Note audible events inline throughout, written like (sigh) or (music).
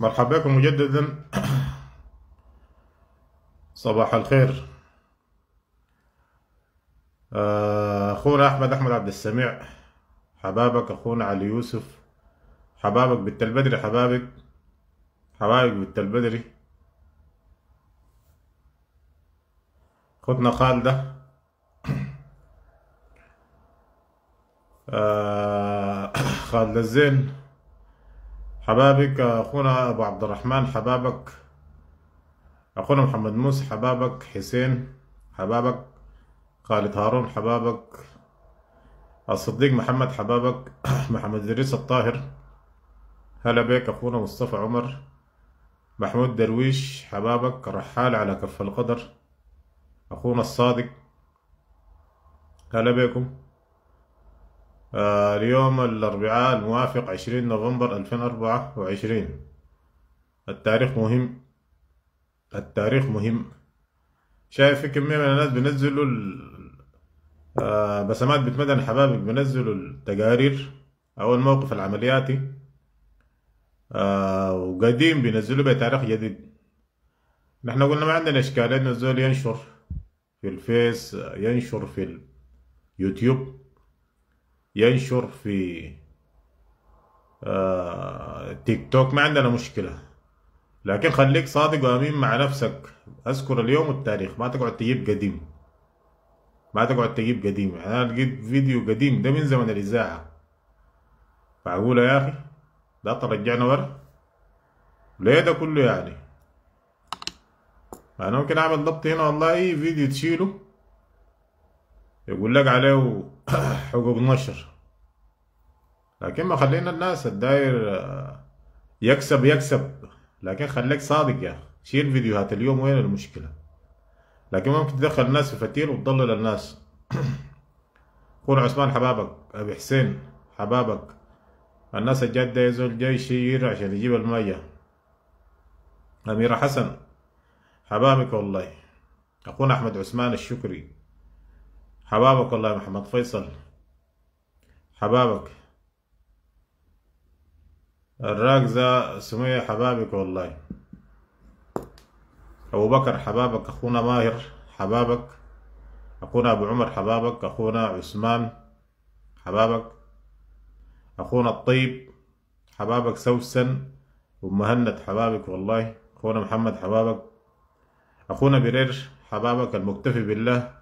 مرحبا بكم مجددا صباح الخير اخونا احمد احمد عبد السميع حبابك اخونا علي يوسف حبابك بنت البدري حبابك حبابك بنت البدري اخوتنا خالده (coughs) آه، خالده الزين حبابك أخونا أبو عبد الرحمن حبابك أخونا محمد موسى حبابك حسين حبابك خالد هارون حبابك الصديق محمد حبابك (coughs) محمد دريس الطاهر هلا بك أخونا مصطفى عمر محمود درويش حبابك رحال على كف القدر أخونا الصادق هلا بكم آه، اليوم الأربعاء الموافق 20 نوفمبر 2024 التاريخ مهم التاريخ مهم شايف في كمية من الناس بينزلوا آه بسمات بتمدن حبابك بينزلوا التقارير أو الموقف العملياتي آه، وقديم بينزلوا بتاريخ جديد نحن قلنا ما عندنا إشكالية إنه الزول ينشر في الفيس ينشر في اليوتيوب ينشر في آه تيك توك ما عندنا مشكلة لكن خليك صادق وأمين مع نفسك أذكر اليوم والتاريخ ما تقعد تجيب قديم ما تقعد تجيب قديم يعني أنا لقيت فيديو قديم ده من زمن الإذاعة معقولة يا أخي لا ترجعنا ورا ليه ده كله يعني أنا ممكن أعمل ضبط هنا والله أي فيديو تشيله يقول لك عليه حقوق نشر لكن ما خلينا الناس الداير آه، يكسب يكسب لكن خليك صادق يا شيل فيديوهات اليوم وين المشكلة لكن ممكن تدخل الناس في فتيل وتضلل الناس (coughs) قول عثمان حبابك أبي حسين حبابك الناس الجادة يزول جاي يشير عشان يجيب المية أميرة حسن حبابك والله أخونا أحمد عثمان الشكري حبابك والله يا محمد فيصل حبابك الراكزة سمية حبابك والله أبو بكر حبابك أخونا ماهر حبابك أخونا أبو عمر حبابك أخونا عثمان حبابك أخونا الطيب حبابك سوسن ومهند حبابك والله أخونا محمد حبابك أخونا برير حبابك المكتفي بالله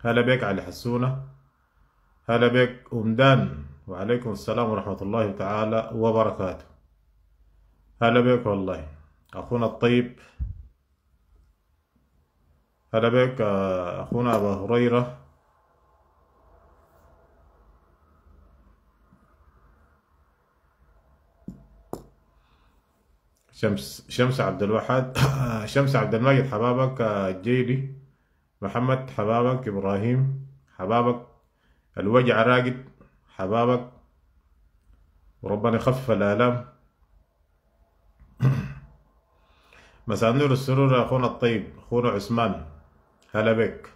هلا بك علي حسونة هلا بك أمدان وعليكم السلام ورحمة الله تعالى وبركاته هلا بك والله أخونا الطيب هلا بك آه، أخونا أبا هريرة شمس شمس عبد الواحد (coughs) شمس عبد المجيد حبابك آه، جيلي محمد حبابك إبراهيم حبابك الوجع راقد حبابك وربنا يخفف الآلام (clears throat) مساء النور السرور أخونا الطيب أخونا عثمان هلا بك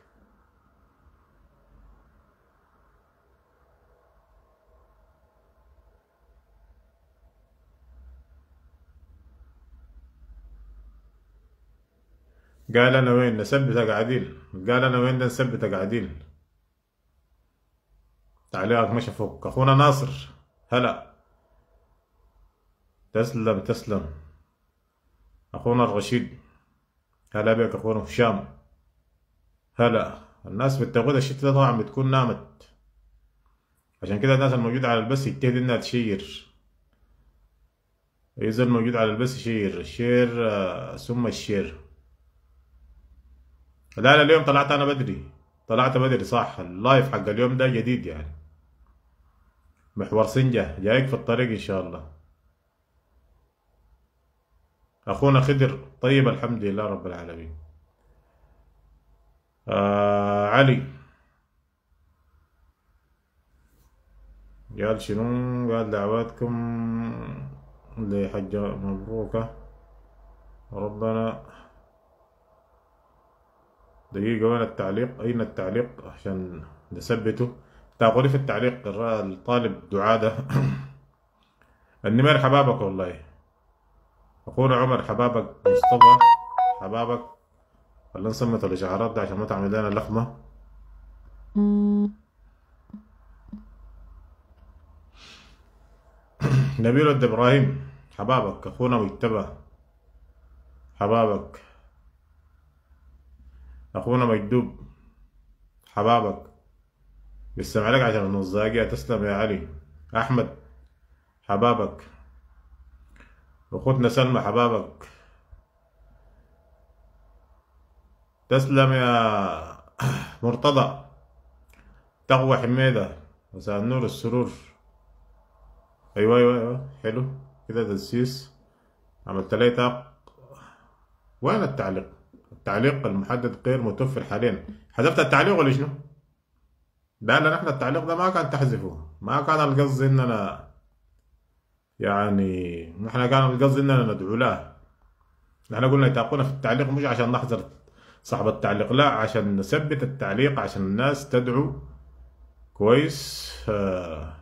قال أنا وين نثبتك عديل قال أنا وين نثبتك عديل تعليقك مش فوق أخونا ناصر هلا تسلم تسلم أخونا الرشيد هلا بك أخونا هشام هلا الناس بتاخد الشتاء ده طبعا بتكون نامت عشان كده الناس الموجودة على البث يجتهد إنها تشير اذا الموجود على البث شير شير آه، ثم الشير لا لا اليوم طلعت انا بدري طلعت بدري صح اللايف حق اليوم ده جديد يعني محور سنجة جايك في الطريق ان شاء الله اخونا خدر طيب الحمد لله رب العالمين آه علي قال شنو قال دعواتكم لحجة مبروكة ربنا دقيقة وين التعليق أين التعليق عشان نثبته لي في التعليق الطالب دعادة (coughs) النمر حبابك والله أخونا عمر حبابك مصطفى حبابك خلينا نصمت الإشعارات عشان ما تعمل لنا لخمة (coughs) نبيل ابراهيم حبابك أخونا مجتبى حبابك اخونا مجدوب حبابك بسمع لك عشان النص تسلم يا علي احمد حبابك اخوتنا سلمى حبابك تسلم يا (clears throat) مرتضى تقوى حميدة مساء النور السرور ايوه ايوه ايوه حلو كده تسيس عملت لي تاق وين التعليق التعليق المحدد غير متوفر حاليا حذفت التعليق ولا شنو؟ لا لا نحن التعليق ده ما كان تحذفه ما كان القصد اننا يعني نحن كان القصد اننا ندعو له نحن قلنا يتاقونا في التعليق مش عشان نحذر صاحب التعليق لا عشان نثبت التعليق عشان الناس تدعو كويس آه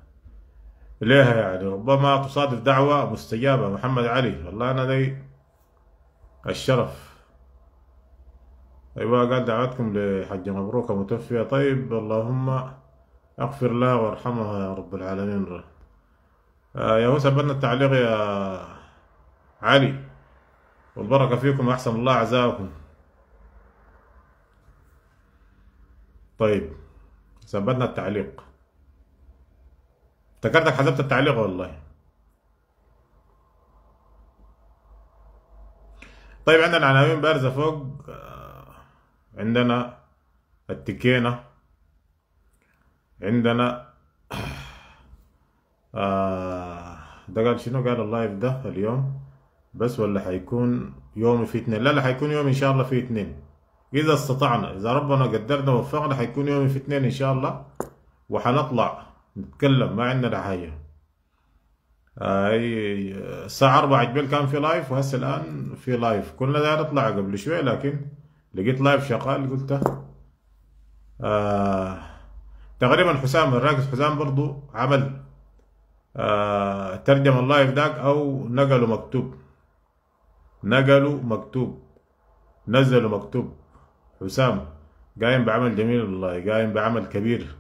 ليها يعني ربما تصادف دعوة مستجابة محمد علي والله أنا لي الشرف أيوة قاعد دعواتكم لحج مبروك متوفية طيب اللهم اغفر لها وارحمها يا رب العالمين آه يا هو بنا التعليق يا علي والبركة فيكم أحسن الله عزاكم طيب ثبتنا التعليق افتكرتك حسبت التعليق والله طيب عندنا عناوين بارزة فوق عندنا التكينة عندنا آه ده قال شنو قال اللايف ده اليوم بس ولا حيكون يوم في اثنين لا لا حيكون يوم ان شاء الله في اثنين اذا استطعنا اذا ربنا قدرنا ووفقنا حيكون يوم في اثنين ان شاء الله وحنطلع نتكلم ما عندنا حاجه آه، اي آه، الساعة 4 جبال كان في لايف وهسه الآن في لايف كنا ده نطلع قبل شوي لكن لقيت لايف شغال قلت آه تقريبا حسام الراقص حسام برضو عمل آه ترجم اللايف داك او نقله مكتوب نقله مكتوب نزله مكتوب حسام قايم بعمل جميل والله قايم بعمل كبير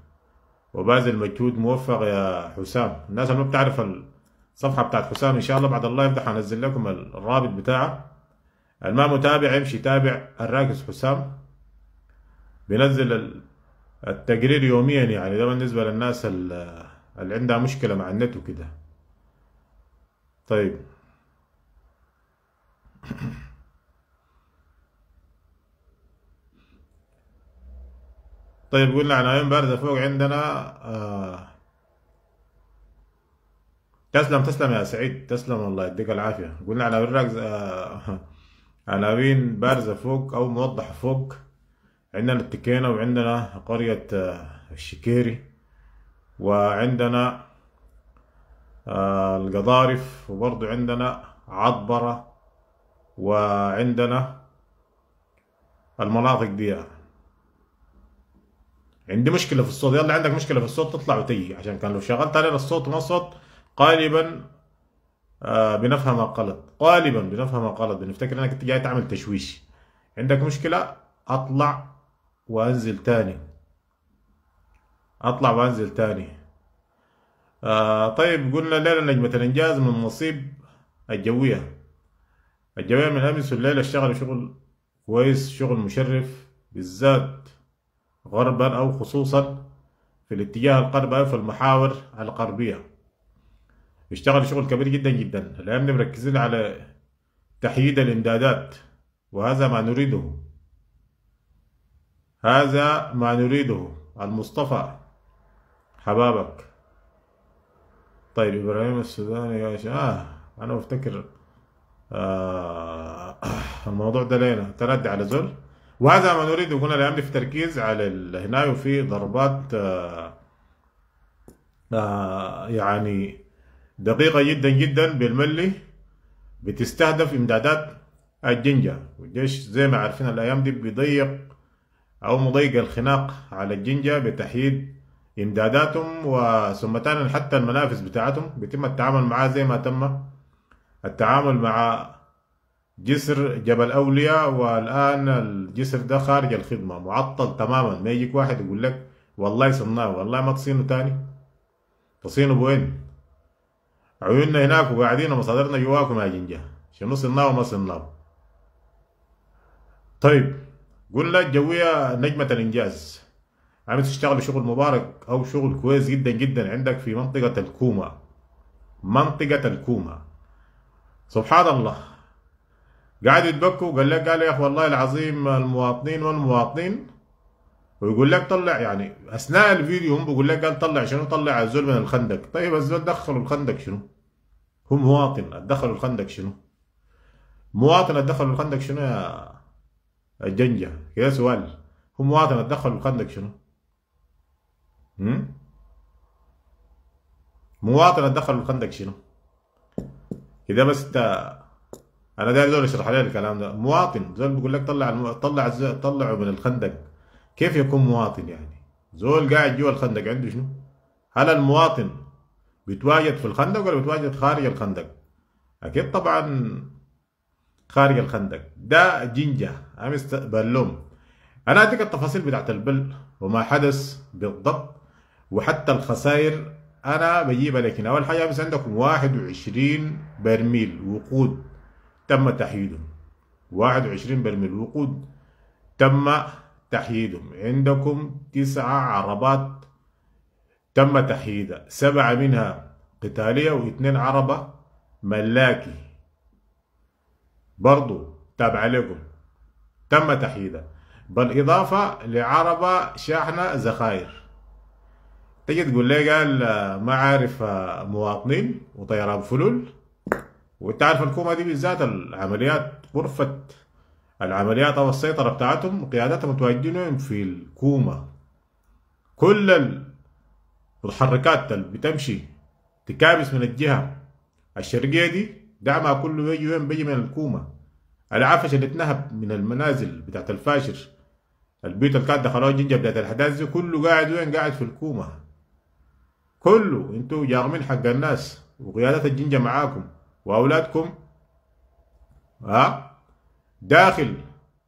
وباذل مجهود موفق يا حسام الناس اللي ما بتعرف الصفحه بتاعت حسام ان شاء الله بعد اللايف ده هنزل لكم الرابط بتاعه الما متابع يمشي يتابع الراقص حسام بينزل التقرير يوميا يعني ده بالنسبة للناس اللي عندها مشكلة مع النت وكده طيب (coughs) طيب قلنا عناوين عيون باردة فوق عندنا آه، تسلم تسلم يا سعيد تسلم الله يديك العافية قلنا عناوين اوراق عناوين بارزة فوق أو موضحة فوق عندنا التكينة وعندنا قرية آه، الشكيري وعندنا آه، القضارف وبرضو عندنا عطبرة وعندنا المناطق دي عندي مشكلة في الصوت يلا عندك مشكلة في الصوت تطلع وتيجي عشان كان لو شغلت علينا الصوت ما الصوت غالبا آه بنفهمها غلط غالبا بنفهم غلط بنفتكر انك جاي تعمل تشويش عندك مشكله اطلع وانزل تاني اطلع وانزل تاني آه طيب قلنا ليلة نجمة الانجاز من نصيب الجوية الجوية من امس والليلة اشتغلوا شغل كويس شغل مشرف بالذات غربا او خصوصا في الاتجاه القربي في المحاور القربية اشتغل شغل كبير جدا جدا الآن مركزين على تحييد الإمدادات وهذا ما نريده هذا ما نريده المصطفى حبابك طيب إبراهيم السوداني يا شيخ آه أنا بفتكر آه (coughs) الموضوع ده لينا تردي على زول وهذا ما نريد هنا الأمن في تركيز على هنا وفي ضربات آه آه يعني دقيقة جدا جدا بالملي بتستهدف إمدادات الجنجة والجيش زي ما عارفين الأيام دي بيضيق أو مضيق الخناق على الجنجة بتحييد إمداداتهم وثم تاني حتى المنافس بتاعتهم بيتم التعامل معاه زي ما تم التعامل مع جسر جبل أولياء والآن الجسر ده خارج الخدمة معطل تماما ما يجيك واحد يقول لك والله صناه والله ما تصينه تاني تصينه بوين عيوننا هناك وقاعدين ومصادرنا جواكم يا جنجة شنو صرنا وما صرنا طيب قلنا الجوية نجمة الإنجاز عم تشتغل شغل مبارك أو شغل كويس جدا جدا عندك في منطقة الكومة منطقة الكومة سبحان الله قاعد يتبكوا قال لك قال يا أخي والله العظيم المواطنين والمواطنين ويقول لك طلع يعني اثناء الفيديو هم بيقول لك قال طلع شنو طلع الزول من الخندق طيب الزول دخلوا الخندق شنو هو مواطن دخلوا الخندق شنو مواطن دخلوا الخندق شنو يا الجنجة يا سؤال هو مواطن دخلوا الخندق شنو هم؟ مواطن دخلوا الخندق شنو اذا بس انت انا داير زول اشرح لي الكلام ده مواطن زول بيقول لك طلع الم... طلع الز... طلعوا من الخندق كيف يكون مواطن يعني زول قاعد جوا الخندق عنده شنو هل المواطن بيتواجد في الخندق ولا بيتواجد خارج الخندق اكيد طبعا خارج الخندق ده جنجة امس بلوم انا اديك التفاصيل بتاعت البل وما حدث بالضبط وحتى الخسائر انا بجيبها لكن اول حاجه بس عندكم 21 برميل وقود تم تحييدهم 21 برميل وقود تم تحييدهم عندكم تسعة عربات تم تحييدها سبعة منها قتالية واثنين عربة ملاكي برضو تابعة لكم تم تحييدها بالإضافة لعربة شاحنة زخاير تجي تقول لي قال ما عارف مواطنين وطيران فلول وتعرف الكومة دي بالذات العمليات غرفة العمليات او السيطره بتاعتهم قيادتهم متواجدين في الكومه كل المتحركات اللي بتمشي تكابس من الجهه الشرقيه دي دعمها كله بيجي وين بيجي من الكومه العفش اللي اتنهب من المنازل بتاعت الفاشر البيوت اللي كانت دخلوها جنجه بدايه الحداثة دي كله قاعد وين قاعد في الكومه كله انتوا جاغمين حق الناس وقيادات الجنجه معاكم واولادكم ها داخل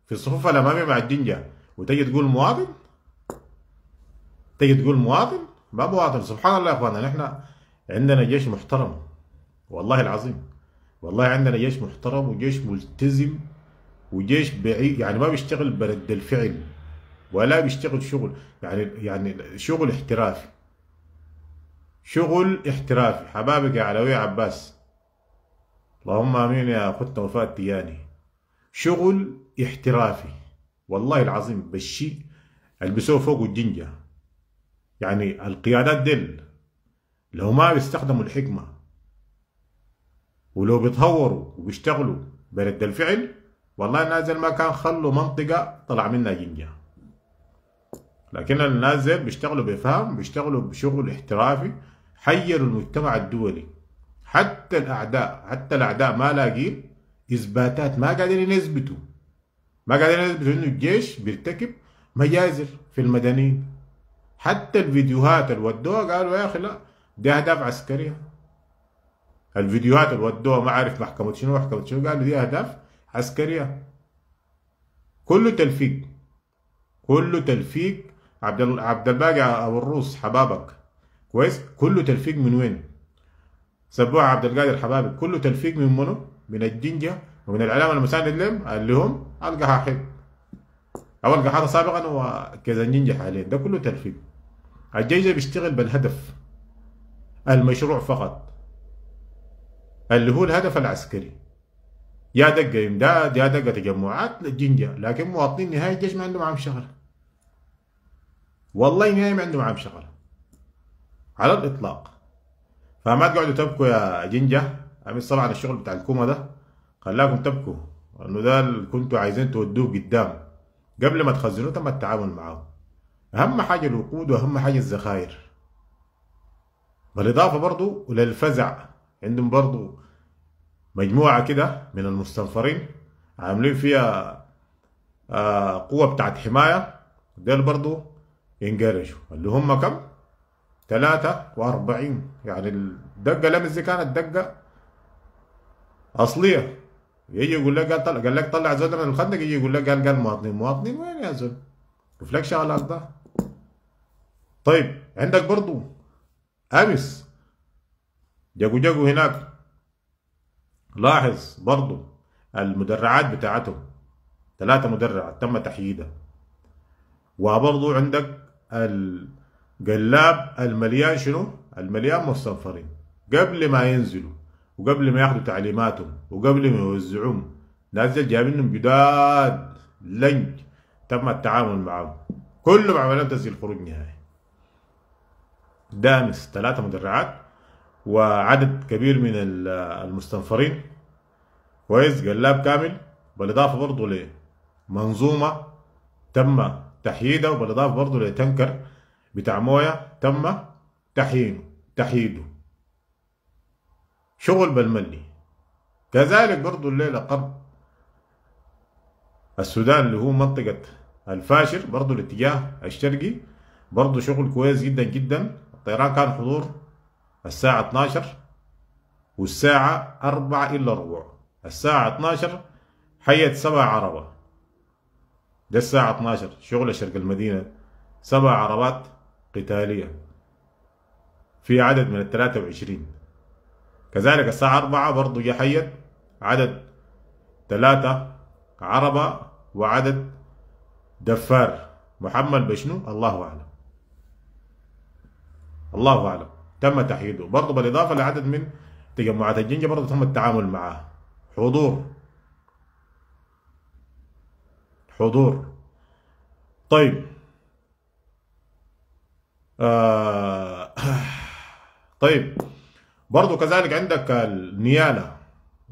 في الصفوف الاماميه مع الدنجا وتجي تقول مواطن تجي تقول مواطن ما مواطن سبحان الله يا اخوانا نحن عندنا جيش محترم والله العظيم والله عندنا جيش محترم وجيش ملتزم وجيش بعيد يعني ما بيشتغل برد الفعل ولا بيشتغل شغل يعني يعني شغل احترافي شغل احترافي حبابك يا علوي عباس اللهم امين يا اخوتنا وفاء التياني شغل احترافي والله العظيم بشي البسوه فوق الجنجة يعني القيادات ديل لو ما بيستخدموا الحكمة ولو بيتهوروا وبيشتغلوا برد الفعل والله نازل ما كان خلوا منطقة طلع منها جنجة لكن النازل بيشتغلوا بفهم بيشتغلوا بشغل احترافي حيروا المجتمع الدولي حتى الأعداء حتى الأعداء ما لاقين اثباتات ما قادرين يثبتوا ما قادرين يثبتوا انه الجيش بيرتكب مجازر في المدنيين حتى الفيديوهات اللي ودوها قالوا يا اخي لا دي اهداف عسكريه الفيديوهات اللي ودوها ما عارف محكمه شنو محكمه شنو قالوا دي اهداف عسكريه كله تلفيق كله تلفيق عبد عبد الباقي ابو الروس حبابك كويس كله تلفيق من وين؟ سبوع عبد القادر حبابك كله تلفيق من منو؟ من الجنجة ومن العلامة المساند لهم اللي هم القحاحيل أو القحاطة سابقا وكذا جنجة حاليا ده كله تلفيق الجيش بيشتغل بالهدف المشروع فقط اللي هو الهدف العسكري يا دقة إمداد يا دقة تجمعات للجنجة لكن مواطنين نهاية الجيش ما عندهم عام شغلة والله نهاية ما عندهم عام شغلة على الإطلاق فما تقعدوا تبكوا يا جنجة عمل طبعا الشغل بتاع الكوما ده خلاكم تبكوا انه ده اللي كنتوا عايزين تودوه قدام قبل ما تخزنوه تم التعامل معاه اهم حاجه الوقود واهم حاجه الذخاير بالاضافه برضو وللفزع عندهم برضو مجموعه كده من المستنفرين عاملين فيها آه قوه بتاعت حمايه ديل برضو ينقرشوا اللي هم كم؟ واربعين يعني الدقه لمزي كانت دقه اصليه يجي يقول لك قال, طلع قال لك طلع زول الخندق يجي يقول لك قال قال مواطنين مواطنين وين يا زول؟ شوف لك شغلك ده طيب عندك برضو امس جاكو جاكو هناك لاحظ برضو المدرعات بتاعتهم ثلاثة مدرعة تم تحييدها وبرضو عندك القلاب المليان شنو؟ المليان مستنفرين قبل ما ينزلوا وقبل ما ياخذوا تعليماتهم وقبل ما يوزعوهم نازل جايبينهم جداد لنج تم التعامل معهم كلهم عملهم تسجيل خروج نهائي دامس ثلاثة مدرعات وعدد كبير من المستنفرين كويس قلاب كامل بالاضافه برضه لمنظومه تم تحييدها وبالاضافه برضه لتنكر بتاع مويه تم تحيينه تحييده شغل بالملي كذلك برضو الليلة قرب السودان اللي هو منطقة الفاشر برضو الاتجاه الشرقي برضو شغل كويس جدا جدا الطيران كان حضور الساعة 12 والساعة 4 إلا ربع الساعة 12 حية سبع عربة ده الساعة 12 شغل شرق المدينة سبع عربات قتالية في عدد من الثلاثة وعشرين كذلك الساعة أربعة برضو يحيد عدد ثلاثة عربة وعدد دفار محمد بشنو الله أعلم الله أعلم تم تحييده برضو بالإضافة لعدد من تجمعات الجنجة برضو تم التعامل معها حضور حضور طيب آه طيب برضه كذلك عندك النياله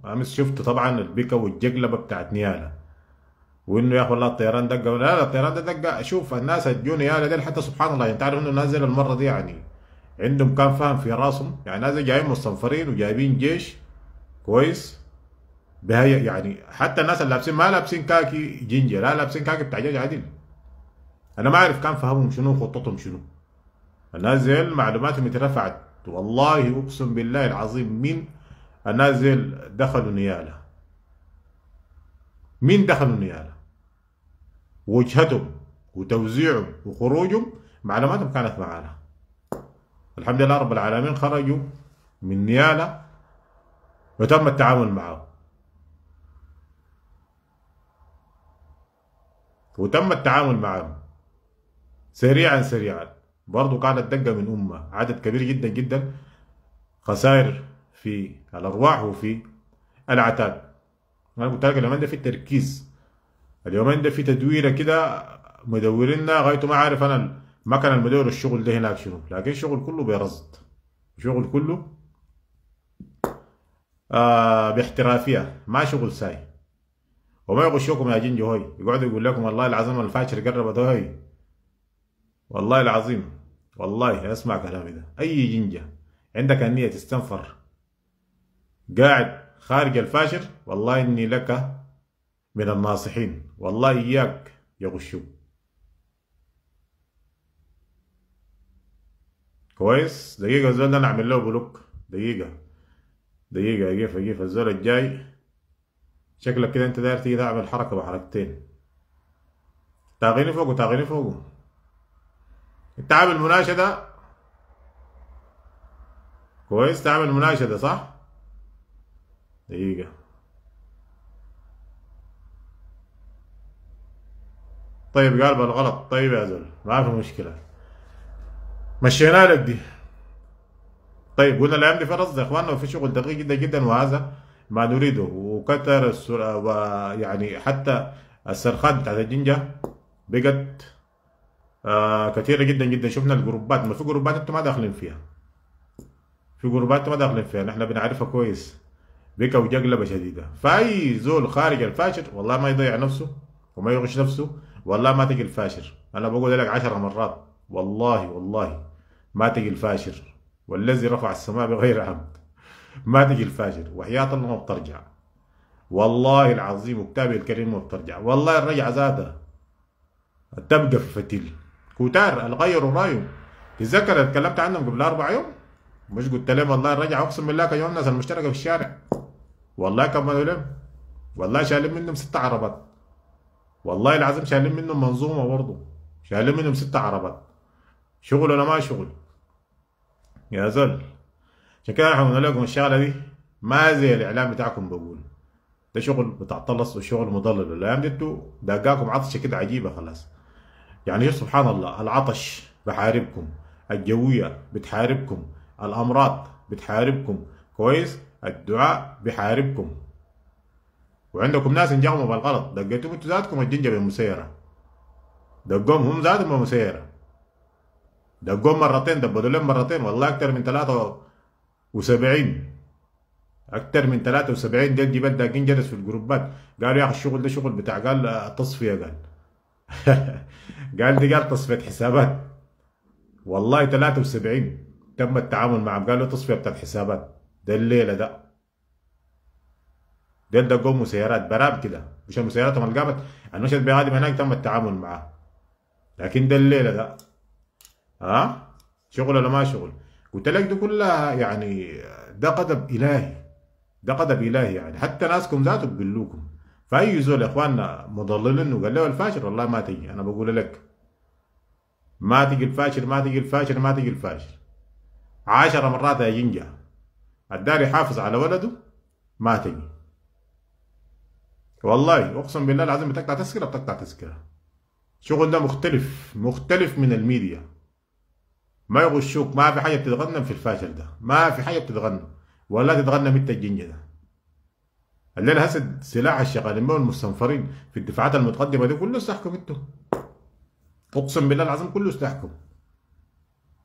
امس شفت طبعا البيكا والجقلبه بتاعت نياله وانه يا اخي والله الطيران دقه لا لا الطيران ده دقه شوف الناس الجو نياله ديل حتى سبحان الله يعني تعرف انه نازل المره دي يعني عندهم كان فاهم في راسهم يعني نازل جايين مستنفرين وجايبين جيش كويس بهي يعني حتى الناس اللي لابسين ما لابسين كاكي جنجه لا لابسين كاكي بتاع جيش عدل انا ما اعرف كان فهمهم شنو خطتهم شنو الناس معلوماتهم اترفعت والله أقسم بالله العظيم من نازل دخلوا نيالة مين دخلوا نيالة وجهتهم وتوزيعهم وخروجهم معلوماتهم كانت معانا الحمد لله رب العالمين خرجوا من نيالة وتم التعامل معه وتم التعامل معهم سريعا سريعا برضه كانت دقة من أمة عدد كبير جدا جدا خسائر في الأرواح وفي العتاد أنا قلت لك اليومين ده في تركيز اليومين ده في تدويرة كده مدورينا غايته ما عارف أنا المكنة المدور الشغل ده هناك شنو لكن الشغل كله بيرصد شغل كله آه باحترافية ما شغل ساي وما يغشوكم يا جنجي هوي يقعدوا يقول لكم والله العظيم الفاشر قربت هوي والله العظيم والله اسمع كلامي ده اي جنجة عندك النية تستنفر قاعد خارج الفاشر والله اني لك من الناصحين والله اياك يغشوا كويس دقيقة الزول ده انا اعمل له بلوك دقيقة دقيقة اقف اقف الزول الجاي شكلك كده انت داير تيجي تعمل حركة بحركتين تاغيني فوقه تاغيني فوقه انت عامل مناشده كويس تعمل مناشده صح دقيقه طيب قال بالغلط طيب يا زول ما في مشكله مشينا لك دي طيب قلنا الايام دي فرص يا اخواننا وفي شغل دقيق جدا جدا وهذا ما نريده وكثر ويعني حتى السرخات بتاعت الجنجه بقت آه كثيره جدا جدا شفنا الجروبات ما في جروبات انتم ما داخلين فيها في جروبات ما داخلين فيها نحن بنعرفها كويس بكا وجقلبه شديده فاي زول خارج الفاشر والله ما يضيع نفسه وما يغش نفسه والله ما تجي الفاشر انا بقول لك 10 مرات والله والله ما تجي الفاشر والذي رفع السماء بغير عمد ما تجي الفاشر وحياة الله ما بترجع والله العظيم وكتابي الكريم ما بترجع والله الرجعة ذاتها تبقى في فتيل وتار الغير رايه تتذكر اتكلمت عنهم قبل اربع يوم مش قلت لهم والله الرجعه اقسم بالله كان الناس المشتركه في الشارع والله كملوا لهم والله شايلين منهم ست عربات والله العظيم شايلين منهم منظومه برضه شايلين منهم ست عربات شغل ولا ما شغل يا زول عشان كده احنا قلنا لكم الشغله دي ما زي الاعلام بتاعكم بقول ده شغل بتاع طلس وشغل مضلل الايام دي دقاكم عطشه كده عجيبه خلاص يعني سبحان الله العطش بحاربكم الجوية بتحاربكم الأمراض بتحاربكم كويس الدعاء بحاربكم وعندكم ناس انجاموا بالغلط دقيتوا انتوا ذاتكم الجنجبة مسيرة دقوهم هم ذاتهم مسيرة دقوهم مرتين دبدوا لهم مرتين والله أكثر من ثلاثة وسبعين أكثر من وسبعين ديل جبال داقين جلس في الجروبات قالوا يا أخي الشغل ده شغل بتاع قال التصفية قال (laughs) قال دي قال تصفيه حسابات والله 73 تم التعامل معهم قالوا تصفيه بتاعت حسابات ده الليله ده ده ده قوم مسيرات براب كده مش المسيرات اللي قامت المشهد بادم هناك تم التعامل معاه لكن ده الليله ده ها أه؟ شغل ولا ما شغل قلت لك دي كلها يعني ده قدم الهي ده قدم الهي يعني حتى ناسكم ذاته بيقول لكم فاي زول يا اخواننا مضللين وقال له الفاشر والله ما تجي انا بقول لك ما تجي الفاشر ما تجي الفاشر ما تجي الفاشر عشر مرات يا جنجة الدار يحافظ على ولده ما تجي والله اقسم بالله العظيم بتقطع تذكره بتقطع تذكره شغل ده مختلف مختلف من الميديا ما يغشوك ما في حاجه بتتغنم في الفاشل ده ما في حاجه بتتغنم ولا تتغنم انت الجنجه ده الليل هسد سلاح الشغالين بهم المستنفرين في الدفاعات المتقدمه دي كله استحكم انتوا اقسم بالله العظيم كله استحكم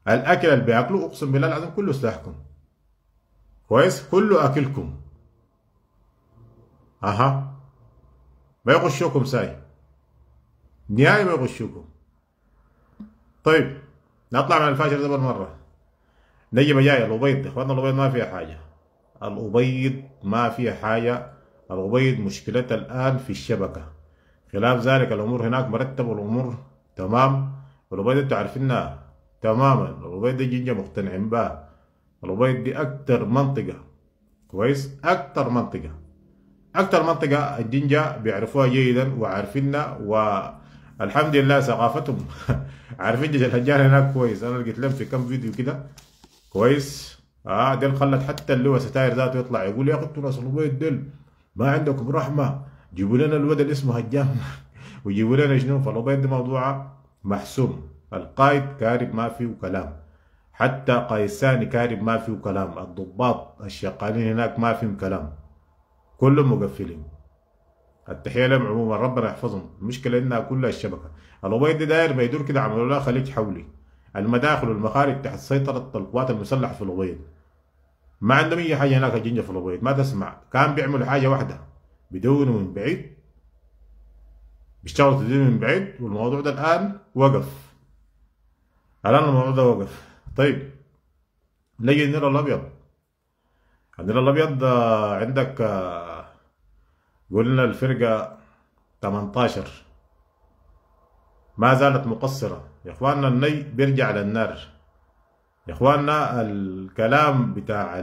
الاكل اللي بياكلوه اقسم بالله العظيم كله استحكم كويس كله اكلكم اها ما يغشوكم ساي نهائي ما يغشوكم طيب نطلع من الفاشر ده مرة نجي مجاي الابيض اخواننا الابيض ما فيها حاجه الابيض ما فيها حاجه الغبيض مشكلتها الآن في الشبكة خلاف ذلك الأمور هناك مرتبة والأمور تمام الغبيض أنتوا عارفينها تماما الغبيض دي جنجة مقتنعين بها الغبيض دي أكتر منطقة كويس أكتر منطقة أكتر منطقة الجنجة بيعرفوها جيدا وعارفينها والحمد لله ثقافتهم (laughs) عارفين الهجان هناك كويس أنا لقيت لهم في كم فيديو كده كويس اه ديل خلت حتى اللي هو ستاير ذاته يطلع يقول يا اخي انتوا ناس الغبيض ديل ما عندكم رحمه جيبوا لنا الولد اللي اسمه هجام (laughs) وجيبوا لنا شنو فلبين دي موضوع محسوم القائد كارب ما فيه كلام حتى قيساني كارب ما فيه كلام الضباط الشغالين هناك ما فيهم كلام كلهم مقفلين التحيه لهم عموما ربنا يحفظهم المشكله انها كلها الشبكه الوبيد دي داير ما يدور كده عملوا لها خليج حولي المداخل والمخارج تحت سيطره القوات المسلحه في الوبيد ما عندهم اي حاجه هناك جنجه في الابيض ما تسمع كان بيعملوا حاجه واحده بدونه من بعيد بيشتغلوا تدوين من بعيد والموضوع ده الان وقف الان الموضوع ده وقف طيب نجي النيل الابيض النيل الابيض آه، عندك آه، قلنا الفرقه 18 ما زالت مقصره يا اخواننا الني بيرجع للنار إخواننا الكلام بتاع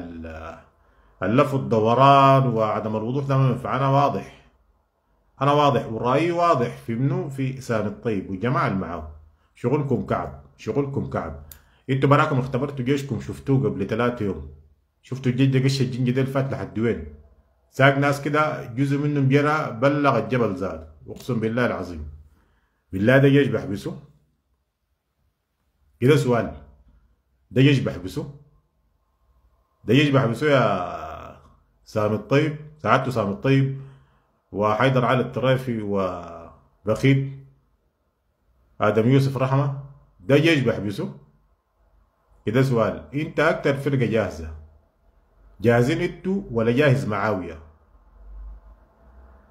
اللف الدوران وعدم الوضوح ده ما ينفع أنا واضح أنا واضح ورأيي واضح في منو في إسان الطيب والجماعة اللي معاه شغلكم كعب شغلكم كعب انتوا براكم اختبرتوا جيشكم شفتوه قبل ثلاثة يوم شفتوا الجدة قش الجنجة ديل فات لحد وين ساق ناس كده جزء منهم جرى بلغ الجبل زاد اقسم بالله العظيم بالله ده جيش بحبسه كده سؤال ده يشبح بسو ده يشبح بسو يا سامي الطيب سعادته سامي الطيب وحيدر علي الترافي وبخيت ادم يوسف رحمه ده يشبح بسو كده سؤال انت اكتر فرقه جاهزه جاهزين انتوا ولا جاهز معاويه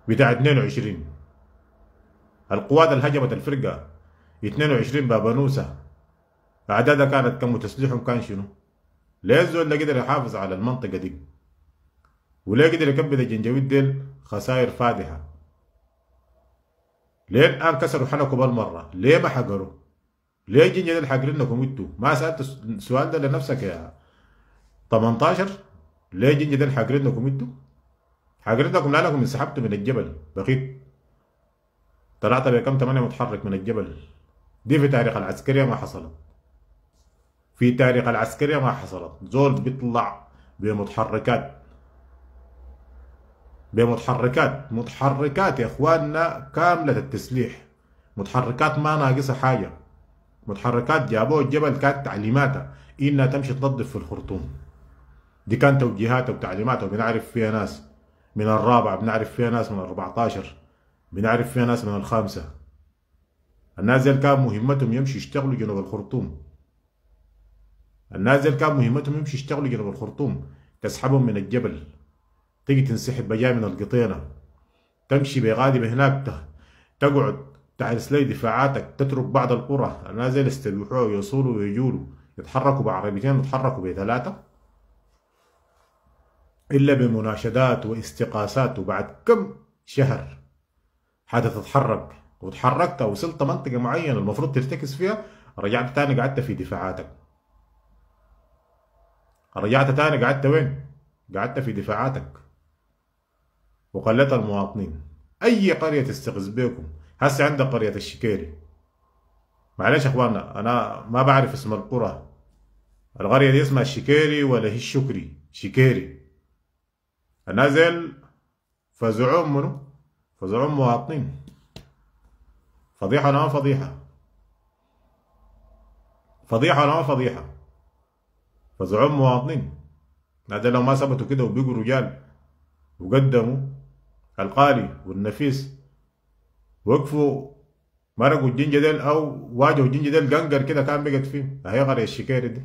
بتاع 22 القوات اللي هجمت الفرقه 22 بابانوسه أعدادها كانت كم وتسليحهم كان شنو ليه الزول ده قدر يحافظ على المنطقة دي وليه قدر يكبد الجنجويد ديل خسائر فادحة ليه الآن كسروا حنكوا بالمرة ليه ما حقروا ليه الجنجة ديل حقرنكم انتوا ما سألت السؤال ده لنفسك يا 18 ليه الجنجة ديل حقرنكم انتوا حقرنكم لأنكم انسحبتوا من الجبل بخيت طلعت بكم ثمانيه متحرك من الجبل دي في تاريخ العسكرية ما حصلت في تاريخ العسكرية ما حصلت زول بيطلع بمتحركات بمتحركات متحركات يا اخواننا كاملة التسليح متحركات ما ناقصة حاجة متحركات جابوه الجبل كانت تعليماتها انها تمشي تنظف في الخرطوم دي كانت توجيهاتها وتعليماتها بنعرف فيها ناس من الرابعة بنعرف فيها ناس من ال 14 بنعرف فيها ناس من الخامسة الناس كان مهمتهم يمشي يشتغلوا جنوب الخرطوم الناس كان مهمتهم يمشوا يشتغلوا جنب الخرطوم تسحبهم من الجبل تيجي تنسحب بجاي من القطينة تمشي بغادي هناك تقعد تعرس لي دفاعاتك تترك بعض القرى الناس ديل يستبيحوها ويصولوا ويجولوا يتحركوا بعربيتين يتحركوا بثلاثة إلا بمناشدات واستقاسات وبعد كم شهر حتى تتحرك وتحركت وصلت منطقة معينة المفروض ترتكز فيها رجعت تاني قعدت في دفاعاتك رجعت تاني قعدت وين؟ قعدت في دفاعاتك وقلت المواطنين أي قرية تستغز بكم هسه عندك قرية الشكيري معلش أخواننا أنا ما بعرف اسم القرى القرية دي اسمها الشكيري ولا هي الشكري شكيري نزل فزعوم منو فزعوم مواطنين فضيحة نوع فضيحة فضيحة نوع فضيحة فزعوم مواطنين هذا لو ما ثبتوا كده وبقوا رجال وقدموا القالي والنفيس وقفوا مرقوا الجنجة ديل أو واجهوا الجنجة ديل قنقر كده كان بقت فيه هي قرية الشكيري دي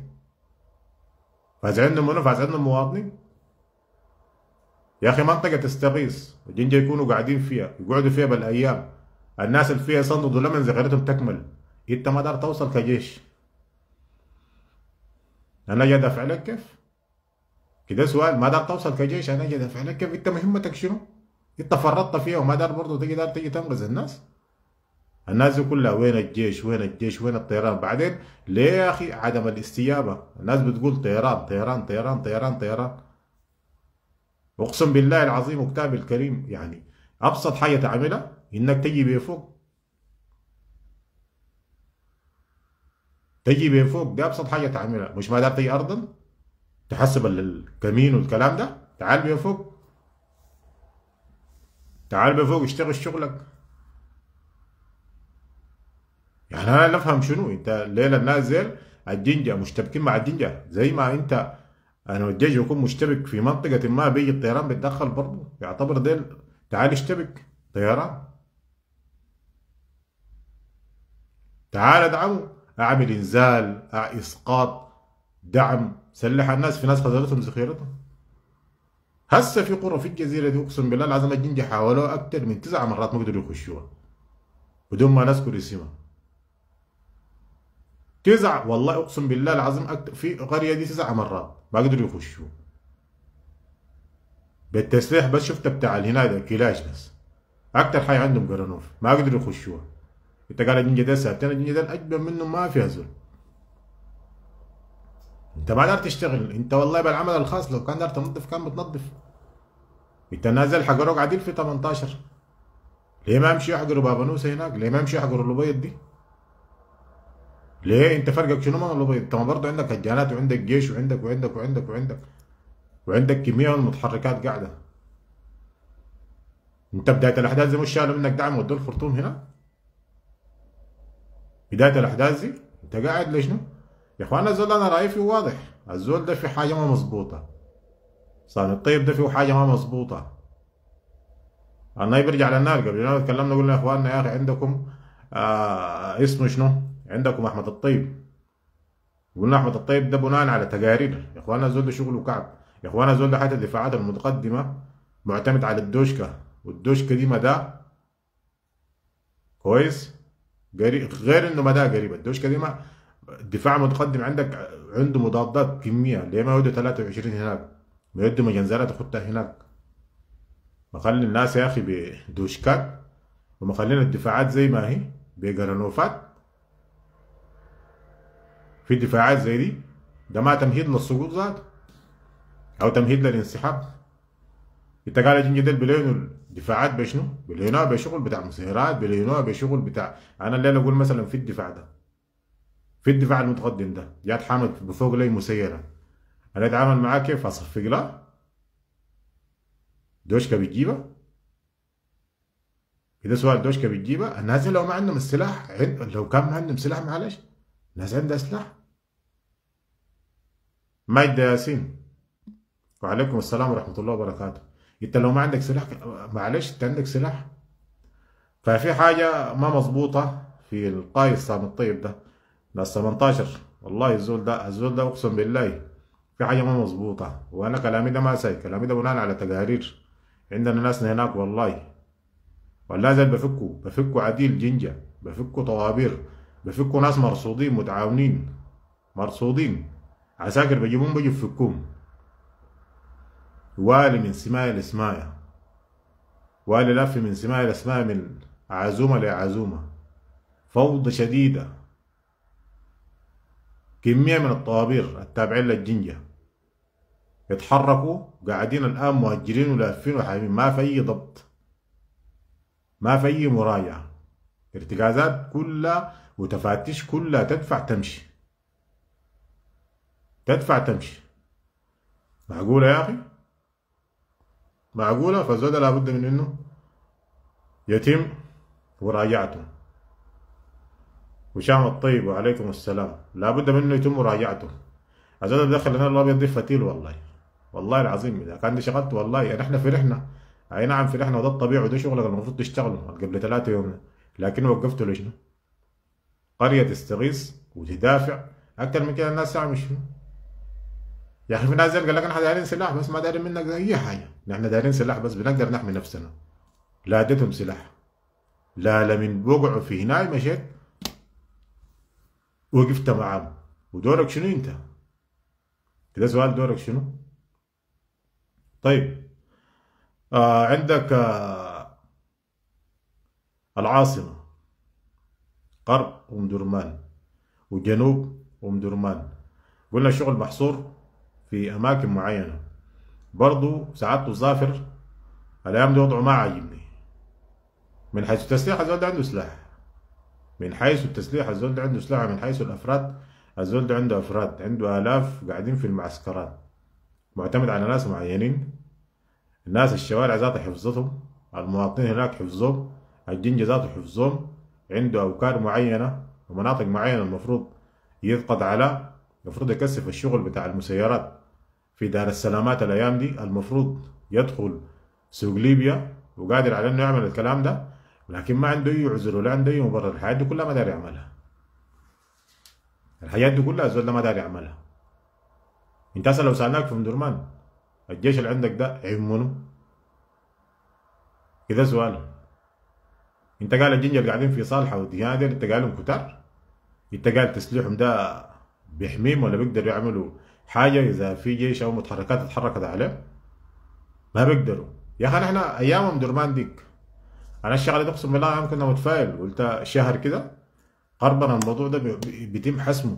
فازعلنا منو عندهم مواطنين يا أخي منطقة تستغيث الجنجة يكونوا قاعدين فيها يقعدوا فيها بالأيام الناس اللي فيها صندوق ولمن زغيرتهم تكمل انت ما دار توصل كجيش انا جاي ادافع لك كيف؟ كده سؤال ما دار توصل كجيش انا جاي ادافع لك كيف؟ انت مهمتك شنو؟ انت فرطت فيها وما دار برضه تجي دار تجي تنقذ الناس؟ الناس دي كلها وين الجيش وين الجيش وين الطيران بعدين ليه يا اخي عدم الاستجابه الناس بتقول طيران طيران طيران طيران طيران اقسم بالله العظيم وكتاب الكريم يعني ابسط حاجه تعملها انك تجي بفوق تجي من فوق دي ابسط حاجه تعملها مش ما دام تجي ارضا تحسب الكمين والكلام ده تعال من فوق تعال من فوق اشتغل شغلك يعني انا نفهم شنو انت ليلة الناس زي الجنجة مشتبكين مع الجنجة زي ما انت انا الجيش يكون مشتبك في منطقة ما بيجي الطيران بيتدخل برضه يعتبر ديل تعال اشتبك طيران تعال ادعمه اعمل انزال اسقاط دعم سلح الناس في ناس خذلتهم ذخيرتهم هسه في قرى في الجزيره دي اقسم بالله العظيم الجندي حاولوا اكثر من تسع مرات ما قدروا يخشوها بدون ما نذكر اسمها تسع والله اقسم بالله العظيم في قريه دي تسع مرات ما قدروا يخشوها بالتسليح بس شفت بتاع الهنادا ده كلاش بس اكثر حي عندهم قرنوف ما قدروا يخشوها انت قاعد جنجة ساعتين الجنجة اجمل منه ما في زول انت ما دار تشتغل انت والله بالعمل الخاص لو كان دار تنظف كان بتنظف انت نازل حقروك عديل في 18 ليه ما امشي بابا نوسة هناك ليه ما امشي احقروا الابيض دي ليه انت فرقك شنو من الابيض انت ما برضه عندك هجانات وعندك جيش وعندك وعندك وعندك وعندك وعندك كميه من المتحركات قاعده انت بدايه الاحداث دي مش شالوا منك دعم ودول الخرطوم هنا بدايه الاحداث دي انت قاعد لشنو؟ يا اخوانا الزول انا رايي فيه واضح الزول ده في حاجه ما مظبوطه صار الطيب ده فيه حاجه ما مظبوطه انا يرجع للنار قبل ما تكلمنا قلنا يا اخواننا يا اخي عندكم آه اسمه شنو؟ عندكم احمد الطيب قلنا احمد الطيب ده بناء على تقارير يا اخوانا الزول ده شغله كعب يا اخوانا الزول ده حتى الدفاعات المتقدمه معتمد على الدوشكه والدوشكه دي مدى كويس قريب غير انه مدى قريب الدوش كريمة الدفاع متقدم عندك عنده مضادات كميه ليه ما يودوا 23 هناك ما يودوا مجنزلات تخطها هناك مخلي الناس يا اخي بدوشكات ومخلينا الدفاعات زي ما هي بجرانوفات في دفاعات زي دي ده ما تمهيد للسقوط ذات او تمهيد للانسحاب انت قاعد جنجدل بلينو دفاعات بشنو؟ بيلينوها بشغل بتاع مسيرات بيلينوها بشغل بتاع انا اللي انا اقول مثلا في الدفاع ده في الدفاع المتقدم ده جات حامد بفوق لي مسيره انا اتعامل معاه كيف اصفق له؟ دوشكا بتجيبها كده سؤال دوشكا بتجيبها الناس لو ما عندهم السلاح لو كان ما عندهم سلاح معلش الناس عندها سلاح ماجد ياسين وعليكم السلام ورحمه الله وبركاته انت لو ما عندك سلاح معلش انت عندك سلاح ففي حاجة ما مظبوطة في القايد سام الطيب ده ناس 18 والله الزول ده الزول ده اقسم بالله في حاجة ما مظبوطة وانا كلامي ده ما ساي كلامي ده بناء على تقارير عندنا ناس هناك والله ولا زال بفكوا بفكوا عديل جنجة بفكوا طوابير بفكوا ناس مرصودين متعاونين مرصودين عساكر بجيبهم بيجوا يفكوهم والي من سماء الاسماء والي لف من سماء الاسماء من عزومة لعزومة فوضى شديدة كمية من الطوابير التابعين للجنجة يتحركوا قاعدين الآن مهجرين ولافين وحايمين ما في أي ضبط ما في أي مراجعة ارتكازات كلها وتفاتيش كلها تدفع تمشي تدفع تمشي معقولة يا أخي معقولة فالزول ده لابد من انه يتم مراجعته وشام الطيب وعليكم السلام لابد منه يتم مراجعته الزول ده خلينا الله ابيض فتيل والله والله العظيم اذا كان دي شغلت والله يعني احنا فرحنا اي نعم فرحنا وده الطبيعي وده شغلك المفروض تشتغله قبل ثلاثة يوم لكن وقفته ليش قرية تستغيث وتدافع اكثر من كده الناس تعمل شنو؟ يا اخي في ناس قال لك احنا دايرين سلاح بس ما دايرين منك اي حاجه نحن دايرين سلاح بس بنقدر نحمي نفسنا لا اديتهم سلاح لا لمن وقعوا في هناي مشيت وقفت معاهم ودورك شنو انت؟ ده سؤال دورك شنو؟ طيب آه عندك آه العاصمة غرب أم درمان وجنوب أم درمان قلنا الشغل محصور في اماكن معينه برضه ساعات الظافر الايام دي وضعه ما عاجبني من حيث التسليح الزول عنده سلاح من حيث التسليح الزول عنده سلاح من حيث الافراد الزول عنده افراد عنده الاف قاعدين في المعسكرات معتمد على ناس معينين الناس الشوارع ذاتها حفظتهم المواطنين هناك حفظهم الجنجة ذاته حفظهم عنده أوكار معينة ومناطق معينة المفروض يفقد على المفروض يكثف الشغل بتاع المسيرات في دار السلامات الايام دي المفروض يدخل سوق ليبيا وقادر على انه يعمل الكلام ده لكن ما عنده اي عذر ولا عنده اي مبرر الحاجات دي كلها ما داري يعملها الحاجات دي كلها الزول ده ما داري يعملها انت هسه لو سالناك في مدرمان الجيش اللي عندك ده عمونه كده سؤال انت قال الجنج اللي قاعدين في صالحة والديانة دي انت قال لهم كتار انت قال تسليحهم ده بيحميهم ولا بيقدروا يعملوا حاجه اذا في جيش او متحركات اتحركت عليه ما بيقدروا يا اخي نحن ايام درمان ديك انا الشغله دي اقسم بالله كنا متفائل قلت شهر كده قربا الموضوع ده بيتم حسمه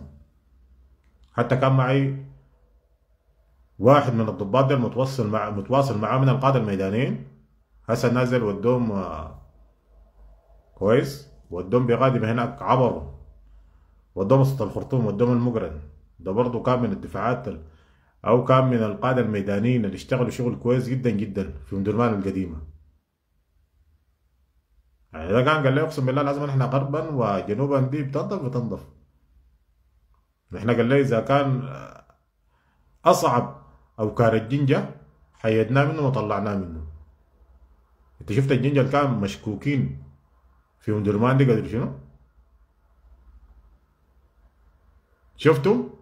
حتى كان معي واحد من الضباط ده المتواصل مع متواصل معاه من القاده الميدانيين هسه نازل ودوم آه، كويس ودوم بغادم هناك عبروا ودوم وسط الخرطوم ودوم المقرن ده برضه كان من الدفاعات او كان من القادة الميدانيين اللي اشتغلوا شغل كويس جدا جدا في مدرمان القديمة يعني ده كان قال لي اقسم بالله لازم احنا غربا وجنوبا دي بتنضف بتنضف احنا قال لي اذا كان اصعب او كان الجنجة حيدناه منه وطلعناه منه انت شفت الجنجة اللي كان مشكوكين في مدرمان دي قدر شنو شفتوا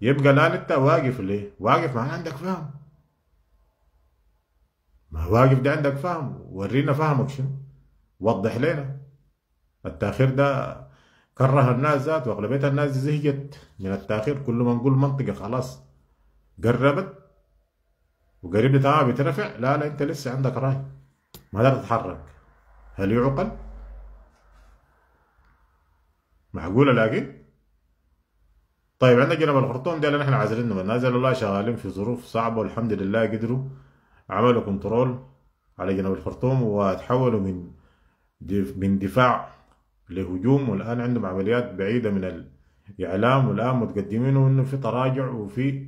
يبقى الآن أنت واقف ليه؟ واقف ما عندك فهم ما واقف ده عندك فهم ورينا فهمك شنو وضح لنا التأخير ده كره الناس ذات وأغلبية الناس زهجت من التأخير كل ما نقول منطقة خلاص قربت وقريب تمام بترفع لا لا أنت لسه عندك رأي ما قدرت تتحرك هل يعقل؟ معقولة لكن طيب عندنا جنب الخرطوم دي اللي احنا عازلينهم نازل والله شغالين في ظروف صعبة والحمد لله قدروا عملوا كنترول على جنب الخرطوم وتحولوا من من دفاع لهجوم والان عندهم عمليات بعيدة من الإعلام والان متقدمين انه في تراجع وفي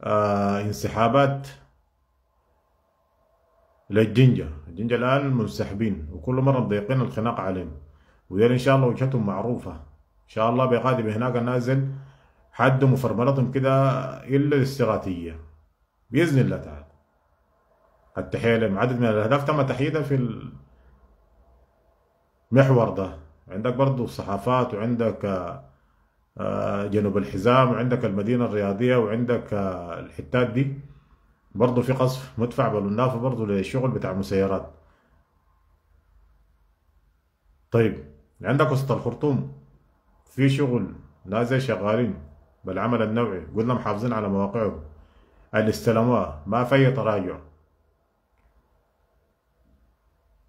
آه انسحابات للجنجة الجنجة الآن منسحبين وكل مرة مضيقين الخناق عليهم ودول إن شاء الله وجهتهم معروفة إن شاء الله بقادم هناك نازل حدهم وفرملتهم كده إلا الاستراتيجية بإذن الله تعالى التحية عدد من الأهداف تم تحييدها في المحور ده عندك برضه الصحافات وعندك آه، جنوب الحزام وعندك المدينة الرياضية وعندك آه، الحتات دي برضه في قصف مدفع بالنافة برضه للشغل بتاع المسيرات طيب عندك وسط الخرطوم في شغل لا زي شغالين بالعمل النوعي قلنا محافظين على مواقعهم اللي استلموها ما في أي تراجع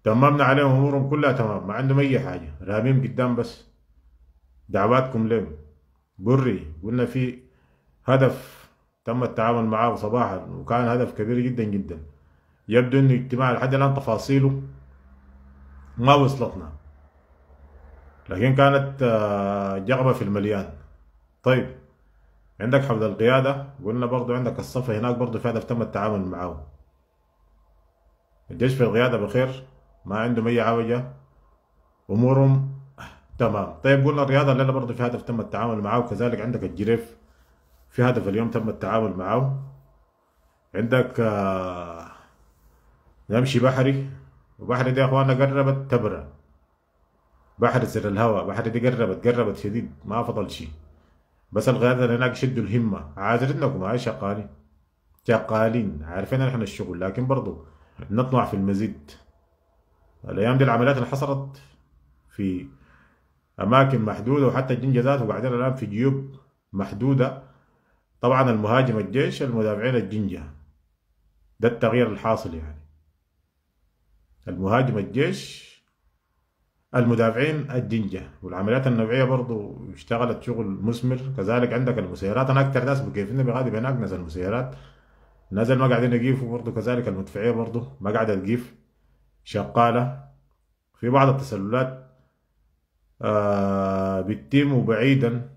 تممنا عليهم أمورهم كلها تمام ما عندهم أي حاجة رامين قدام بس دعواتكم لهم بري قلنا في هدف تم التعامل معه صباحا وكان هدف كبير جدا جدا يبدو ان الاجتماع لحد الان تفاصيله ما وصلتنا لكن كانت آه، جغبة في المليان طيب عندك حول القيادة قلنا برضو عندك الصف هناك برضو في هدف تم التعامل معاه الجيش في القيادة بخير ما عندهم أي عوجة أمورهم تمام طيب قلنا الرياضة الليلة برضو في هدف تم التعامل معاه كذلك عندك الجريف في هدف اليوم تم التعامل معاه عندك آه، نمشي بحري وبحري دي يا اخوانا قربت تبرى بحر سر الهواء بحر دي قربت قربت شديد ما فضل شي بس الغاز هناك شدوا الهمة عاذر هاي شقالي شقالين عارفين نحن الشغل لكن برضو نطمع في المزيد الايام دي العمليات اللي حصلت في اماكن محدوده وحتى الجنجزات وبعدين الان في جيوب محدوده طبعا المهاجم الجيش المدافعين الجنجة ده التغيير الحاصل يعني المهاجم الجيش المدافعين الدنجة والعمليات النوعية برضو اشتغلت شغل مثمر كذلك عندك المسيرات أنا أكتر ناس بكيفني بغادي بيناك ناس المسيرات نزل ما قاعدين يقيفوا برضو كذلك المدفعية برضو ما قاعدة تقيف شغالة في بعض التسللات آه بتتم بعيدا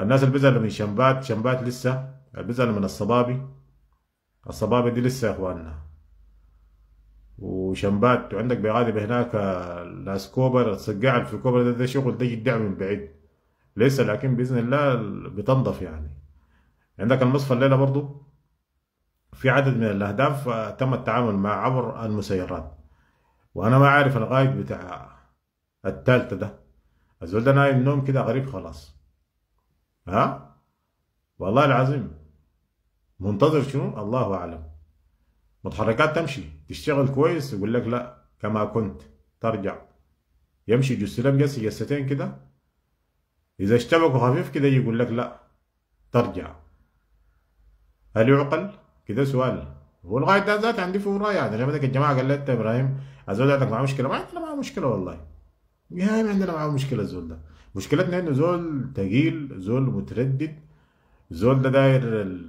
الناس اللي بيزعلوا من شمبات شمبات لسه اللي من الصبابي الصبابي دي لسه يا اخواننا وشمبات وعندك بغالب هناك ناس كوبر تسقعن في كوبر ده, ده شغل ده دعم من بعيد لسه لكن باذن الله بتنضف يعني عندك المصفى الليله برضو في عدد من الاهداف آه، تم التعامل مع عبر المسيرات وانا ما عارف الغايب بتاع التالتة ده الزول ده نايم نوم كده غريب خلاص ها والله العظيم منتظر شنو الله اعلم متحركات تمشي تشتغل كويس يقول لك لا كما كنت ترجع يمشي جسلم لك جس جستين كده إذا اشتبكوا خفيف كده يقول لك لا ترجع هل يعقل؟ كده سؤال هو لغاية ذات عندي في رأي يعني لما الجماعة قال لي أنت إبراهيم الزول عندك معاه مشكلة ما عندنا معاه مشكلة والله نهائي ما عندنا معاه مشكلة الزول ده مشكلتنا إنه زول تقيل زول متردد زول ده داير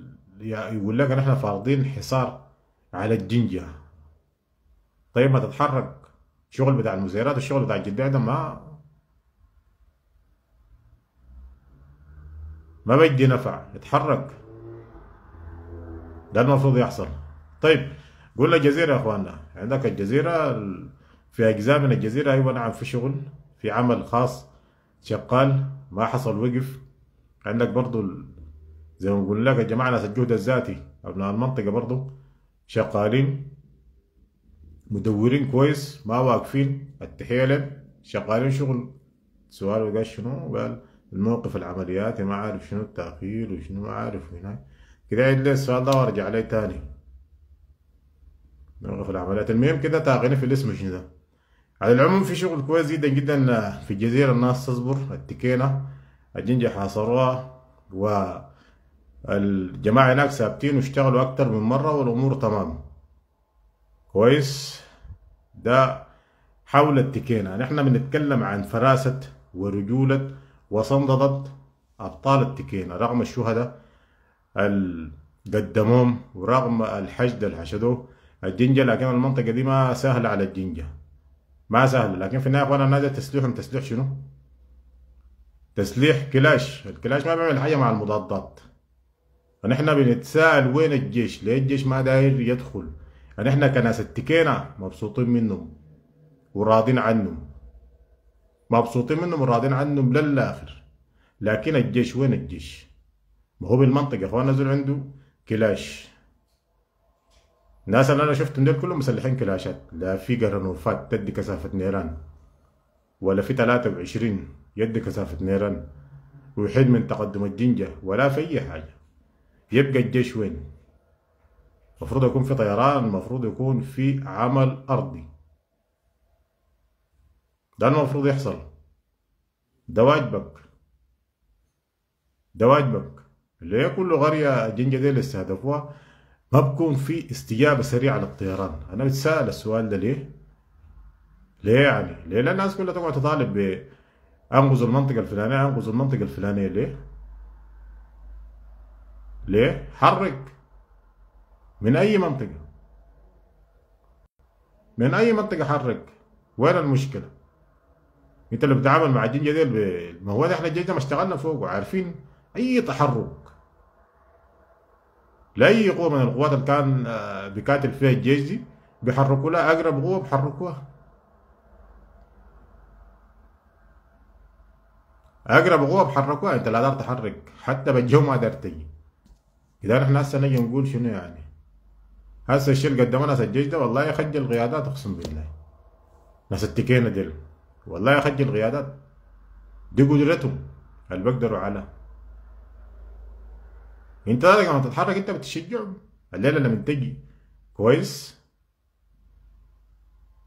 يقول لك إحنا فارضين حصار على الجنجة طيب ما تتحرك الشغل بتاع المزيرات والشغل بتاع الجدة ده ما ما بيدي نفع اتحرك ده المفروض يحصل طيب قلنا جزيرة يا اخواننا عندك الجزيرة في اجزاء من الجزيرة ايوه نعم في شغل في عمل خاص شغال ما حصل وقف عندك برضو زي ما قلنا لك يا جماعة ناس الجهد الذاتي ابناء المنطقة برضو شغالين مدورين كويس ما واقفين التحية لك شغالين شغل سؤال قال شنو قال الموقف العملياتي ما عارف شنو التأخير وشنو ما عارف هناك كذا عيد السؤال ده وارجع عليه تاني موقف العمليات المهم كذا تاخذني في الاسم شنو ده على العموم في شغل كويس جدا جدا آه، في الجزيرة الناس تصبر التكينة الجنجة حاصروها و الجماعة هناك ثابتين واشتغلوا أكتر من مرة والأمور تمام كويس ده حول التكينة نحن بنتكلم عن فراسة ورجولة وصنددة أبطال التكينة رغم الشهداء قدموهم ورغم الحشد اللي حشدوه الجنجة لكن المنطقة دي ما سهلة على الجنجة ما سهلة لكن في النهاية أخوانا نادي تسليحهم تسليح شنو؟ تسليح كلاش الكلاش ما بيعمل حاجة مع المضادات فنحن بنتساءل وين الجيش ليه الجيش ما داير يدخل نحن كناس اتكينا مبسوطين منهم وراضين عنهم مبسوطين منهم وراضين عنهم للآخر لكن الجيش وين الجيش ما هو بالمنطقة اخوان نزل عنده كلاش الناس اللي انا شفتهم دول كلهم مسلحين كلاشات لا في قرنوفات تدي كثافة نيران ولا في 23 يدي كثافة نيران ويحد من تقدم الجنجة ولا في اي حاجة يبقى الجيش وين المفروض يكون في طيران المفروض يكون في عمل أرضي ده المفروض يحصل ده واجبك ده واجبك اللي هي كل قرية الجنجة اللي استهدفوها ما بكون في استجابة سريعة للطيران أنا بتسأل السؤال ده ليه؟ ليه يعني؟ ليه؟ لأن الناس كلها تقعد تطالب بأنقذ المنطقة الفلانية أنقذ المنطقة الفلانية ليه؟ ليه؟ حرك من أي منطقة من أي منطقة حرك وين المشكلة؟ أنت اللي بتتعامل مع الجنجة دي ما هو احنا الجنجة ما اشتغلنا فوق وعارفين أي تحرك لأي قوة من القوات اللي كان آه، بيقاتل فيها الجيش دي بيحركوا لها أقرب قوة بيحركوها أقرب قوة بيحركوها أنت لا تقدر تحرك حتى بالجو ما قدرت تجي اذا نحن هسه نجي نقول شنو يعني هسه الشيء اللي قدمنا ناس الجيش ده والله يخجل القيادات اقسم بالله ناس التكينه ديل والله يخجل القيادات دي قدرتهم اللي بقدروا على انت لما تتحرك انت بتشجع الليله لما تجي كويس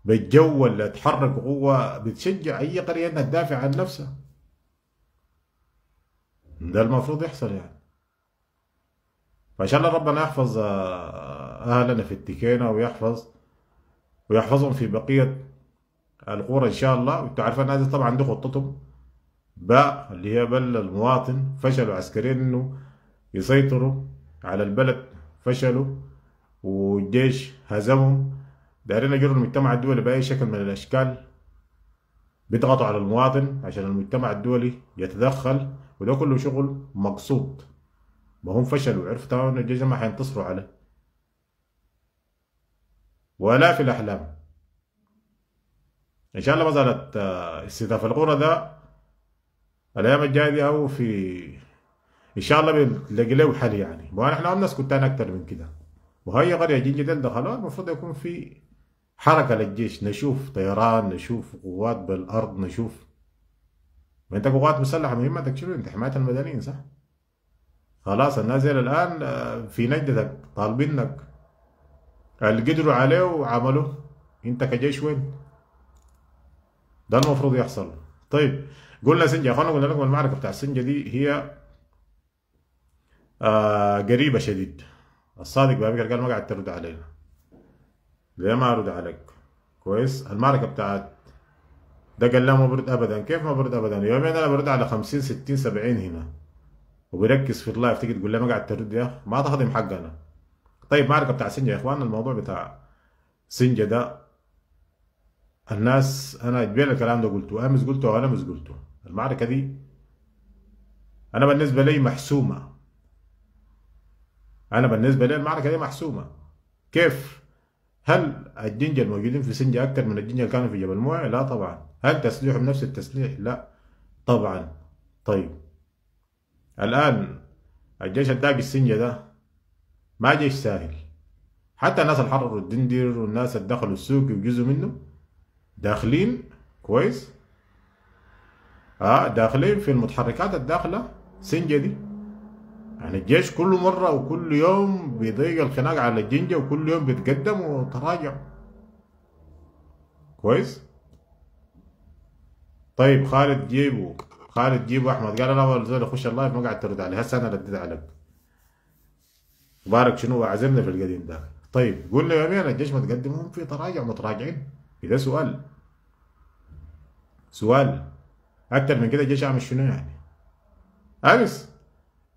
بالجو اللي اتحرك قوة بتشجع أي قرية إنها تدافع عن نفسها ده المفروض يحصل يعني فان شاء الله ربنا يحفظ آه، اهلنا في التكينه ويحفظ ويحفظهم في بقيه القرى ان شاء الله وانتوا عارفين هذه طبعا دي خطتهم باء اللي هي بل المواطن فشلوا عسكريا انه يسيطروا على البلد فشلوا والجيش هزمهم دايرين يجروا المجتمع الدولي باي شكل من الاشكال بيضغطوا على المواطن عشان المجتمع الدولي يتدخل وده كله شغل مقصود ما هم فشلوا عرفوا آه، تماما الجيش ما حينتصروا عليه ولا في الأحلام إن شاء الله ما زالت آه، استهداف القرى ده الأيام الجاية دي أو في إن شاء الله بنلاقي له حل يعني ما إحنا عم نسكت تاني اكثر من كده وهي قرية جنجة دخلوها المفروض يكون في حركة للجيش نشوف طيران نشوف قوات بالأرض نشوف ما أنت قوات مسلحة مهمتك شنو أنت حماية المدنيين صح؟ خلاص الناس الآن آه، في نجدتك طالبينك اللي قدروا عليه وعملوه انت كجيش وين؟ ده المفروض يحصل طيب قلنا سنجة يا اخوانا قلنا لكم المعركة بتاع السنجة دي هي آه قريبة شديد الصادق بابكر قال ما قاعد ترد علينا ليه ما ارد عليك كويس المعركة بتاعت ده قال لا ما برد ابدا كيف ما برد ابدا يومين انا برد على خمسين ستين سبعين هنا وبيركز في اللايف تيجي تقول لي قاعد ترد يا ما تهضم حقنا طيب معركه بتاع سنجا يا اخوان الموضوع بتاع سنجا ده الناس انا جبال الكلام ده قلته امس قلته وانا امس قلته المعركه دي انا بالنسبه لي محسومه انا بالنسبه لي المعركه دي محسومه كيف هل الجنجة الموجودين في سنجا أكثر من الجنجة اللي كانوا في جبل موعي؟ لا طبعا هل تسليحهم نفس التسليح؟ لا طبعا طيب الآن الجيش الداقي السنجة ده ما جيش ساهل حتى الناس اللي حرروا الدندر والناس اللي دخلوا السوق وجزء منه داخلين كويس اه داخلين في المتحركات الداخلة سنجة دي يعني الجيش كل مرة وكل يوم بيضيق الخناق على الجنجة وكل يوم بيتقدم وتراجع كويس طيب خالد جيبه قال تجيبوا احمد قال لا زول اخش اللايف ما قاعد ترد عليه هسه انا رديت عليك مبارك شنو عزمنا في القديم ده طيب قول لي يا مين الجيش متقدمهم في تراجع متراجعين اذا سؤال سؤال اكثر من كده الجيش عامل شنو يعني امس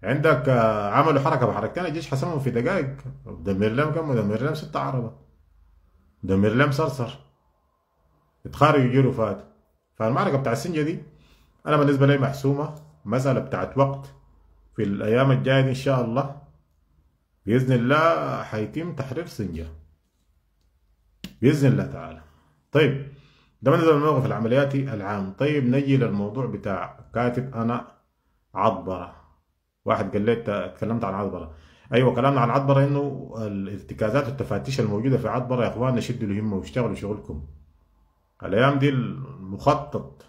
عندك آه، عملوا حركه بحركتين الجيش حسمهم في دقائق دمر لهم كم دمر لهم ستة عربه دمر لهم صرصر اتخارجوا يجروا فات فالمعركه بتاع السنجه دي انا بالنسبه لي محسومه مساله بتاعت وقت في الايام الجايه ان شاء الله باذن الله حيتم تحرير سنجه باذن الله تعالى طيب ده بالنسبه للموقف العملياتي العام طيب نجي للموضوع بتاع كاتب انا عضبره واحد قال لي اتكلمت عن عضبره ايوه كلامنا عن عضبره انه الارتكازات والتفاتيش الموجوده في عضبره يا اخواننا شدوا الهمه واشتغلوا شغلكم الايام دي المخطط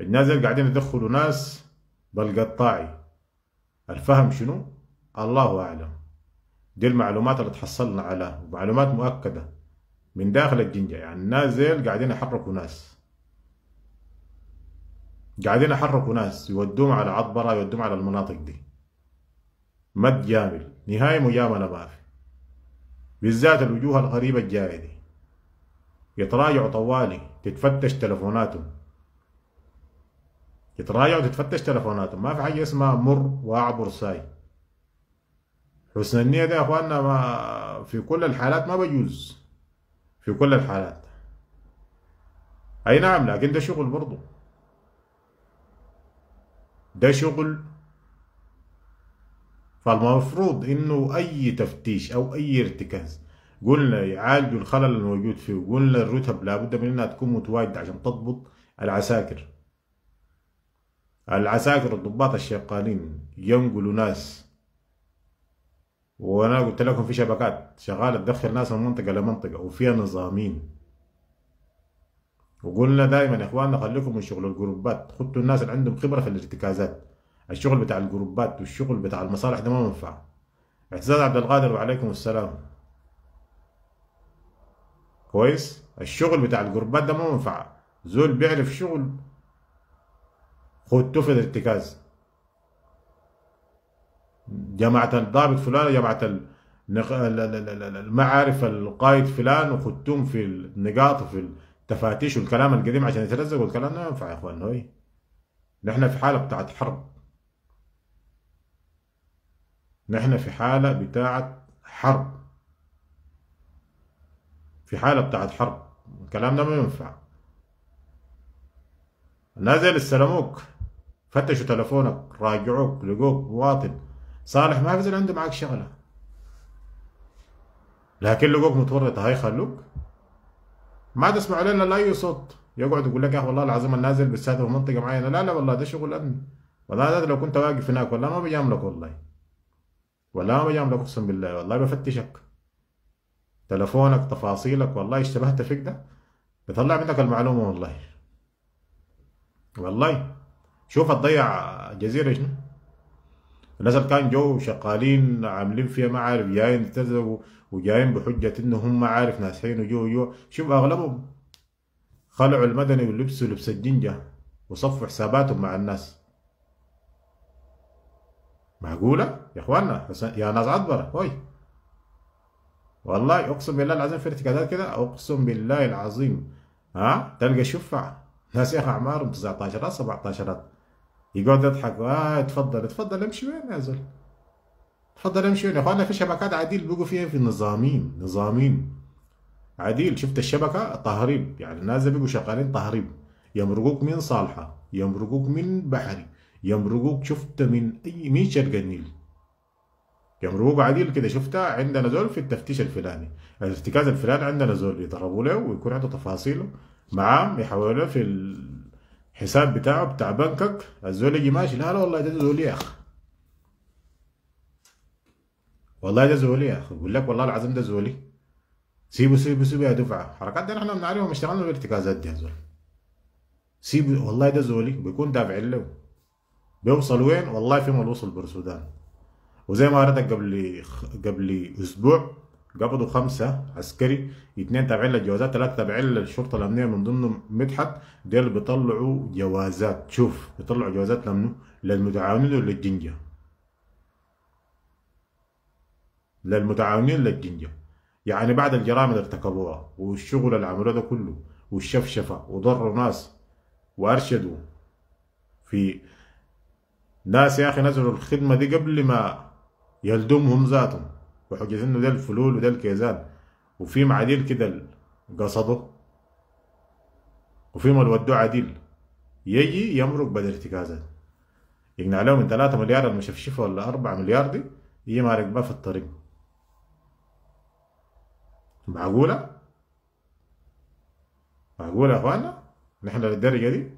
الناس اللي قاعدين يدخلوا ناس بالقطاعي الفهم شنو الله أعلم دي المعلومات اللي تحصلنا عليها ومعلومات مؤكدة من داخل الجنجة يعني الناس قاعدين يحركوا ناس قاعدين يحركوا ناس يودوهم على عطبرة يودوهم على المناطق دي ما تجامل نهاية مجاملة ما في بالذات الوجوه الغريبة الجاية دي يتراجعوا طوالي تتفتش تلفوناتهم يتراجعوا وتتفتش تلفوناتهم ما في حاجة اسمها مر واعبر ساي حسن النية ده يا اخواننا ما في كل الحالات ما بجوز في كل الحالات اي نعم لكن ده شغل برضه ده شغل فالمفروض انه اي تفتيش او اي ارتكاز قلنا يعالجوا الخلل الموجود فيه قلنا الرتب لابد من انها تكون متواجده عشان تضبط العساكر العساكر الضباط الشيقانين ينقلوا ناس وانا قلت لكم في شبكات شغاله تدخل ناس من منطقه لمنطقه وفيها نظامين وقلنا دائما يا اخواننا خليكم من شغل الجروبات خدوا الناس اللي عندهم خبره في الارتكازات الشغل بتاع الجروبات والشغل بتاع المصالح ده ما منفع اعتزاز عبد القادر وعليكم السلام كويس الشغل بتاع الجروبات ده ما منفع زول بيعرف شغل خدته في الارتكاز جماعة الضابط فلان جماعة المعارف القائد فلان وخدتهم في النقاط وفي التفاتيش والكلام القديم عشان يترزق والكلام ده ينفع يا اخوان هوي نحن في حالة بتاعت حرب نحن في حالة بتاعت حرب في حالة بتاعت حرب الكلام ده ما ينفع نازل السلاموك استلموك فتشوا تلفونك راجعوك لقوك مواطن صالح ما بزل عنده معك شغله لكن لقوك متورط هاي خلوك ما تسمع لنا لا اي صوت يقعد يقول لك يا والله العظيم النازل بالسادة في منطقه معينه لا لا والله ده شغل امن والله ده لو كنت واقف هناك والله ما بجاملك والله والله ما بجاملك اقسم بالله والله بفتشك تلفونك تفاصيلك والله اشتبهت فيك ده بطلع منك المعلومه والله والله شوف هتضيع جزيرة شنو الناس اللي كانوا جو شغالين عاملين فيها ما عارف جايين اعتزلوا وجايين بحجة انه هم ما عارف ناسحين وجو وجو شوف اغلبهم خلعوا المدني ولبسوا لبس الجنجة وصفوا حساباتهم مع الناس معقولة يا اخوانا يا ناس عطبرة هوي والله اقسم بالله العظيم في ارتكازات كده اقسم بالله العظيم ها تلقى شفع ناس يا اخي اعمارهم 19 17 يقعد يضحك اه اتفضل اتفضل امشي وين يا زلمه اتفضل امشي وين يا اخوانا في شبكات عديل بيقوا فيها في نظامين نظامين عديل شفت الشبكه تهريب يعني الناس بيقوا شغالين تهريب يمرقوك من صالحه يمرقوك من بحري يمرقوك شفت من اي من شرق النيل يمرقوك عديل كده شفتها عندنا زول في التفتيش الفلاني الارتكاز الفلاني عندنا زول يضربوا له ويكون عنده تفاصيله معاه يحولوه في حساب بتاعه بتاع بنكك الزول يجي ماشي لا لا والله ده زول يا اخ والله ده زولي يا اخ بقول لك والله العظيم ده زولي سيبوا سيبوا سيبوا يا دفعه حركات دي احنا بنعرفها اشتغلنا بالارتكازات دي يا زول سيبوا والله ده زولي بيكون دافعين له بيوصل وين والله في ما وصل برسودان وزي ما قريتك قبل قبل اسبوع قبضوا خمسة عسكري اثنين تابعين للجوازات ثلاثة تابعين للشرطة الأمنية من ضمنهم مدحت ديل بيطلعوا جوازات شوف بيطلعوا جوازات لمنو للمتعاونين للجنجة للمتعاونين للجنجة يعني بعد الجرائم اللي ارتكبوها والشغل اللي عملوه ده كله والشفشفة وضروا ناس وأرشدوا في ناس يا أخي نزلوا الخدمة دي قبل ما يلدمهم ذاتهم وحجة انه ده الفلول وده الكيزان وفي معاديل كده قصده وفي مال ودوه عديل يجي يمرق بدل ارتكازات يقنع لهم من 3 مليار المشفشفة ولا 4 مليار دي يجي مارق بها في الطريق معقولة؟ معقولة يا اخوانا؟ نحن للدرجة دي؟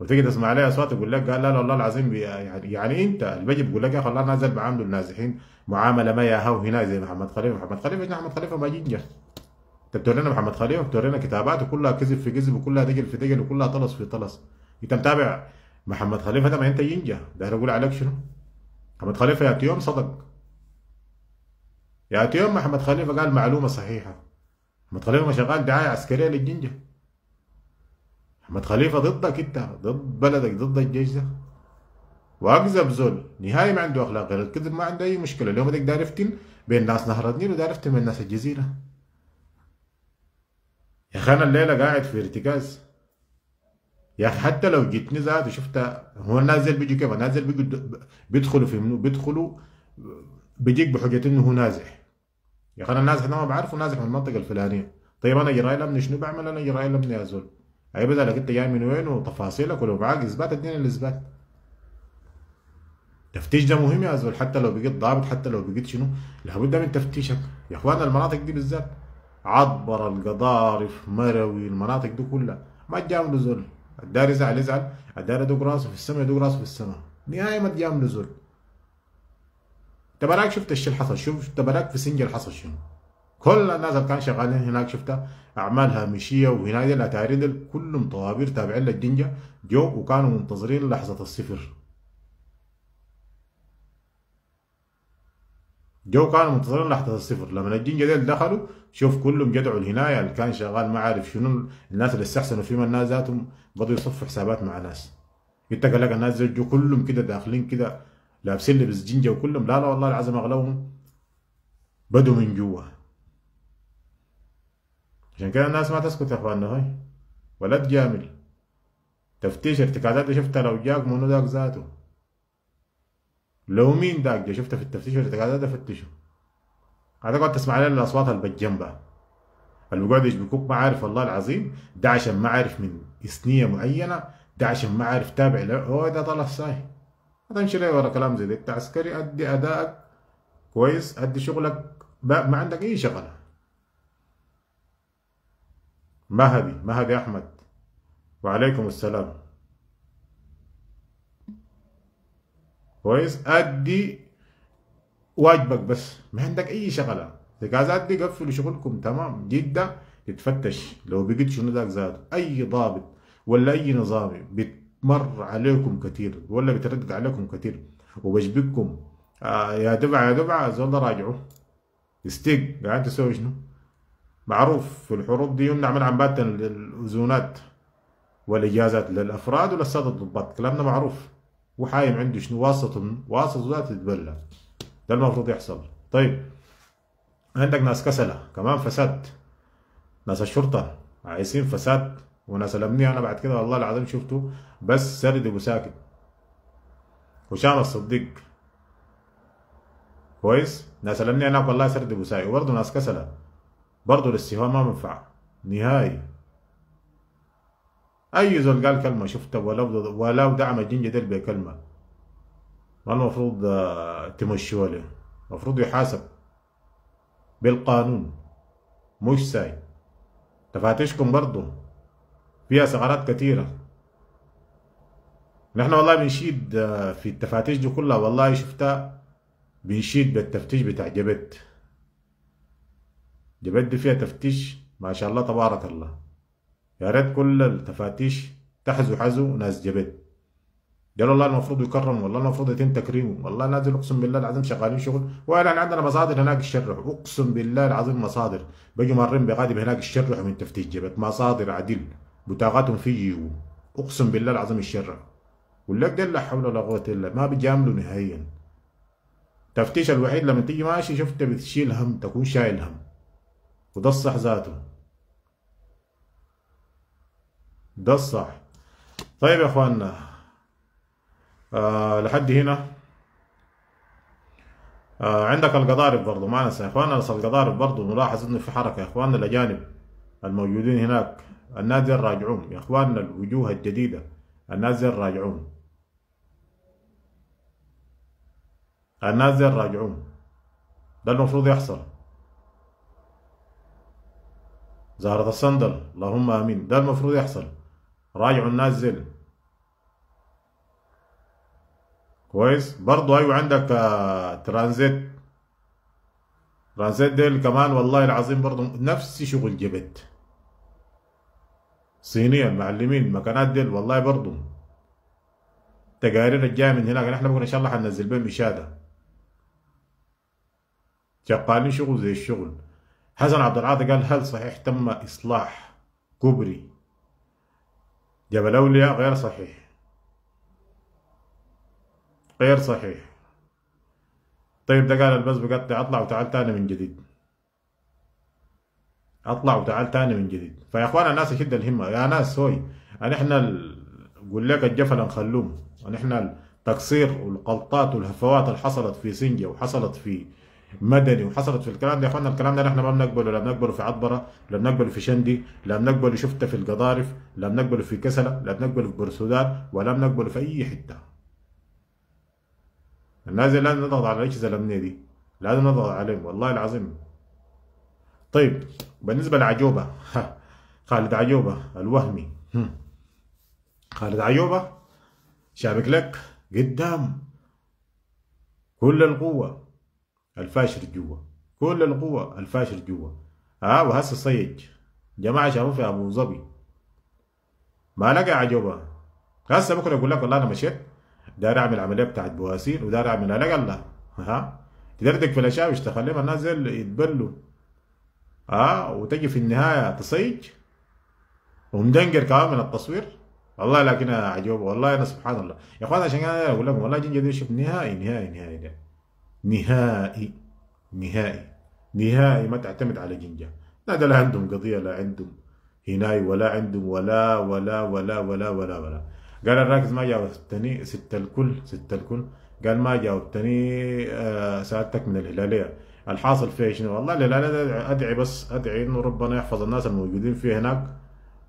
وتجي تسمع عليها اصوات يقول لك قال لا لا والله العظيم يعني, يعني انت اللي بيجي بيقول لك يا اخي الله نازل بعامله النازحين معامله ما ياها هنا زي محمد خليفه محمد خليفه محمد خليفه ما جنجر انت بتورينا طيب محمد خليفه بتورينا كتاباته كلها كذب في كذب وكلها دجل في دجل وكلها طلس في طلس انت متابع محمد خليفه ده ما انت ينجح ده اقول عليك شنو محمد خليفه يا يوم صدق يا يوم محمد خليفه قال معلومه صحيحه محمد خليفه ما شغال دعايه عسكريه للجنجه احمد خليفه ضدك انت ضد بلدك ضد الجيش ده واكذب زول نهائي ما عنده اخلاق غير الكذب ما عنده اي مشكله اليوم ده دارفتن بين ناس نهر النيل ودارفتن بين ناس الجزيره يا اخي انا الليله قاعد في ارتكاز يا اخي حتى لو جيتني ذاته شفتها هو نازل بيجي بيجوا كيف نازل زي بيدخلوا في منو بيدخلوا بيجيك بحجه انه هو نازح يا اخي انا النازح انا ما بعرفه نازح من المنطقه الفلانيه طيب انا جراي الامن شنو بعمل انا جراي الامن يا زول هيبدا لك انت جاي من وين وتفاصيلك ولو معاك اثبات اديني الاثبات التفتيش ده مهم يا زول حتى لو بقيت ضابط حتى لو بقيت شنو لابد من تفتيشك يا اخوان المناطق دي بالذات عبر القضارف مروي المناطق دي كلها ما تجاملوا زول الدار يزعل يزعل الدار يدق راسه في السماء يدق راسه في السماء نهايه ما تجاملوا زول انت شفت الشيء اللي حصل شوف انت في سنجل حصل شنو كل الناس اللي كانوا شغالين هناك شفتها اعمال هامشيه وهناك الاتارين دل كلهم طوابير تابعين للجنجه جو وكانوا منتظرين لحظه الصفر جو كانوا منتظرين لحظه الصفر لما الجنجه ديل دخلوا شوف كلهم جدعوا الهنايه اللي كان شغال ما عارف شنو الناس اللي استحسنوا فيهم الناس ذاتهم بدوا يصفوا حسابات مع ناس انت لك الناس جو كلهم كده داخلين كده لابسين لبس جنجه وكلهم لا لا والله العظيم اغلبهم بدوا من جوا عشان كده الناس ما تسكت يا اخواننا هاي ولا تجامل تفتيش ارتكازات شفتها لو جاك منو داك ذاته لو مين داك جا شفتها في التفتيش ارتكازات ده هذا قاعد تسمع لنا الاصوات اللي اللي بيقعد يشبكوك ما عارف والله العظيم ده عشان ما عارف من اثنيه معينه ده عشان ما عارف تابع له هو ده طلع ساي تمشي ليه ورا كلام زي ده انت عسكري ادي ادائك كويس ادي شغلك ما عندك اي شغله مهدي مهدي أحمد وعليكم السلام كويس أدي واجبك بس ما عندك أي شغلة إذا عايز أدي قفلوا شغلكم تمام جدا تتفتش لو بقيت شنو ذاك زاد أي ضابط ولا أي نظامي بتمر عليكم كثير ولا بتردد عليكم كثير وبشبككم آه يا دبعة يا دبعة الزول راجعوا استيق قاعد تسوي شنو؟ معروف في الحروب دي يمنع من باتا للاذونات والإجازات للأفراد وللسادة الضباط كلامنا معروف وحايم عنده شنو واسطة واسطة ذات تتبلى ده المفروض يحصل طيب عندك ناس كسلة كمان فساد ناس الشرطة عايزين فساد وناس الأمنية أنا بعد كده والله العظيم شفته بس سرد وساكت وشان الصديق كويس ناس الأمنية هناك والله سرد وساكت وبرضه ناس كسلة برضه الاستهوان ما بينفع نهائي اي زول قال كلمه شفتها ولو ولو دعم الجنجدل بكلمه ما المفروض آه، تمشوا له المفروض يحاسب بالقانون مش ساي تفاتيشكم برضو فيها ثغرات كثيره نحن والله بنشيد آه، في التفاتيش دي كلها والله شفتها بنشيد بالتفتيش بتاع جبت دي فيها تفتيش ما شاء الله تبارك الله يا ريت كل التفاتيش تحزو حزو ناس جبت قال الله المفروض يكرم والله المفروض يتم تكريمه والله نازل اقسم بالله العظيم شغالين شغل وانا عندنا مصادر هناك الشرح اقسم بالله العظيم مصادر بيجوا مرين بقادم هناك الشرح من تفتيش جبت مصادر عدل بطاقاتهم في يجوا اقسم بالله العظيم الشرح ولا ده لا حول ولا قوه الا ما بيجاملوا نهائيا تفتيش الوحيد لما تيجي ماشي شفت بتشيل هم تكون شايل هم وده الصح ذاته ده الصح طيب يا اخواننا آه لحد هنا آه عندك القضارب برضه ما ننسى يا اخواننا القضارب برضه نلاحظ انه في حركه يا اخواننا الاجانب الموجودين هناك النازل راجعون يا اخواننا الوجوه الجديده النازل راجعون النازل راجعون ده المفروض يحصل زهرة الصندل اللهم آمين ده المفروض يحصل راجعوا الناس زين كويس برضو أيوة عندك آه، ترانزيت ترانزيت ديل كمان والله العظيم برضو نفس شغل جبت صينية معلمين مكانات ديل والله برضو تقارير الجاية من هناك نحن بكرة إن شاء الله حننزل بهم إشادة شغالين شغل زي الشغل حسن عبد العاطي قال هل صحيح تم إصلاح كوبري جبل أولياء غير صحيح غير صحيح طيب ده قال البس بقطع أطلع وتعال تاني من جديد أطلع وتعال تاني من جديد فيا إخوانا الناس يشد الهمة يا ناس هوي أنا إحنا قول لك الجفل نخلوه احنا التقصير والقلطات والهفوات اللي حصلت في سنجا وحصلت في مدني وحصلت في الكلام ده يا اخوانا الكلام ده احنا ما بنقبله لا بنقبله في عطبره لا بنقبله في شندي لا بنقبله شفته في القضارف لا بنقبله في كسله لا بنقبله في بورسودان ولا بنقبله في اي حته الناس لازم نضغط على الاجهزه الامنيه دي لازم نضغط عليهم والله العظيم طيب بالنسبه لعجوبه خالد عجوبه الوهمي خالد عجوبه شابك لك قدام كل القوه الفاشل جوا كل القوة الفاشل جوا ها آه وهسه صيج جماعة شافوا في أبو ظبي ما لقى عجوبة هسه بكرة أقول لك والله أنا مشيت داير أعمل عملية بتاعت بواسير وداير أعمل لقى الله ها تدردك في الأشياء مش تخليهم الناس زي يتبلوا ها آه وتجي في النهاية تصيج ومدنقر كمان من التصوير والله لكن عجوبة والله أنا سبحان الله يا إخوان عشان أنا أقول لكم والله جن جديد شوف نهائي نهائي نهائي, نهائي. نهائي نهائي نهائي ما تعتمد على جنجا لا ده لا عندهم قضية لا عندهم هناي ولا عندهم ولا ولا ولا ولا ولا ولا قال الراكز ما جاوبتني ستة الكل ستة الكل قال ما جاوبتني آه، سعادتك من الهلالية الحاصل فيها شنو والله الهلالية أدعي بس أدعي إنه ربنا يحفظ الناس الموجودين فيه هناك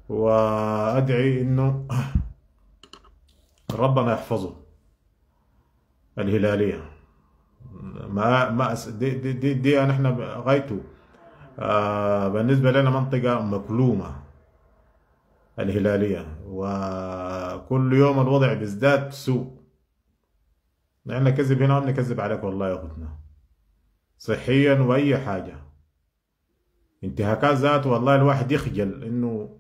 وأدعي إنه (coughs) ربنا يحفظه الهلالية ما ما دي دي, دي, دي نحن غايته آه بالنسبه لنا منطقه مكلومه الهلاليه وكل يوم الوضع بيزداد سوء نحن كذب هنا ونكذب عليك والله يا اخوتنا صحيا واي حاجه انتهاكات ذات والله الواحد يخجل انه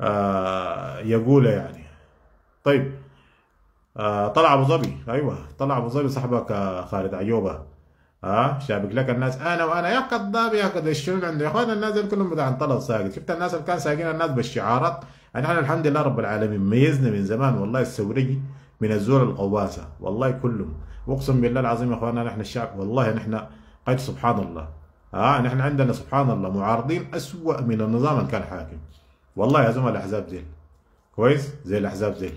آه يقولها يعني طيب آه، طلع ابو ظبي ايوه طلع ابو ظبي صاحبك آه، خالد عيوبه ها آه شابك لك الناس انا وانا يا كذاب يا كذاب الشنو عندي يا اخوان الناس كلهم بتاع انطلق ساقط شفت الناس اللي كان ساقين الناس بالشعارات يعني الحمد لله رب العالمين ميزنا من زمان والله السوري من الزور القواسه والله كلهم اقسم بالله العظيم يا اخواننا نحن الشعب والله نحن قيد سبحان الله ها آه نحن عندنا سبحان الله معارضين اسوء من النظام اللي كان حاكم والله يا زلمه الاحزاب زين كويس زي الاحزاب زين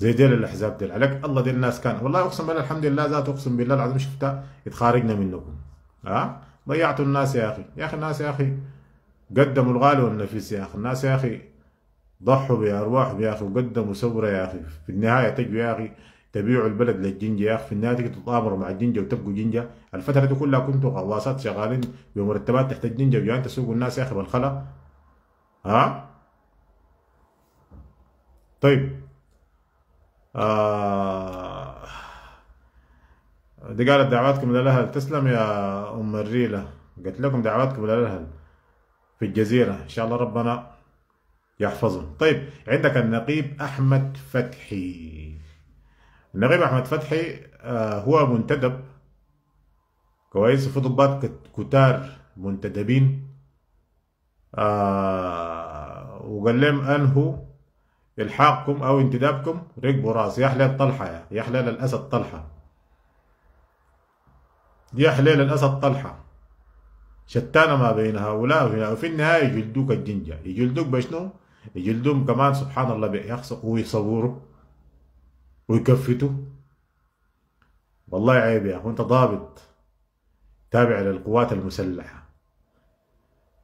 زي ديل الاحزاب ديل عليك الله ديل الناس كان والله اقسم بالله الحمد لله ذات اقسم بالله العظيم شفتها اتخارجنا منكم ها أه؟ ضيعتوا الناس يا اخي يا اخي الناس يا اخي قدموا الغالي والنفيس يا اخي الناس يا اخي ضحوا بارواحهم يا اخي وقدموا ثوره يا اخي في النهايه تجوا يا اخي تبيعوا البلد للجنجة يا اخي في النهايه تجوا تتآمروا مع الجنجة وتبقوا جنجة الفتره دي كلها كنتوا غواصات شغالين بمرتبات تحت الجنجة وجايين تسوقوا الناس يا اخي بالخلا ها أه؟ طيب آه دي قالت دعواتكم للأهل تسلم يا أم الريلة قلت لكم دعواتكم للأهل في الجزيرة إن شاء الله ربنا يحفظهم طيب عندك النقيب أحمد فتحي النقيب أحمد فتحي آه هو منتدب كويس وفي ضباط كتار منتدبين آه وقال لهم أنهوا إلحاقكم أو انتدابكم ركبوا راس يا, يا حليل الاسد طلحة يا حليل الاسد طلحة شتانة ما بين هؤلاء وفي النهاية يجلدوك الجنجة يجلدوك بشنو؟ يجلدوهم كمان سبحان الله بيحصقوا ويصوروا ويكفتوا والله عيب يا أخو أنت ضابط تابع للقوات المسلحة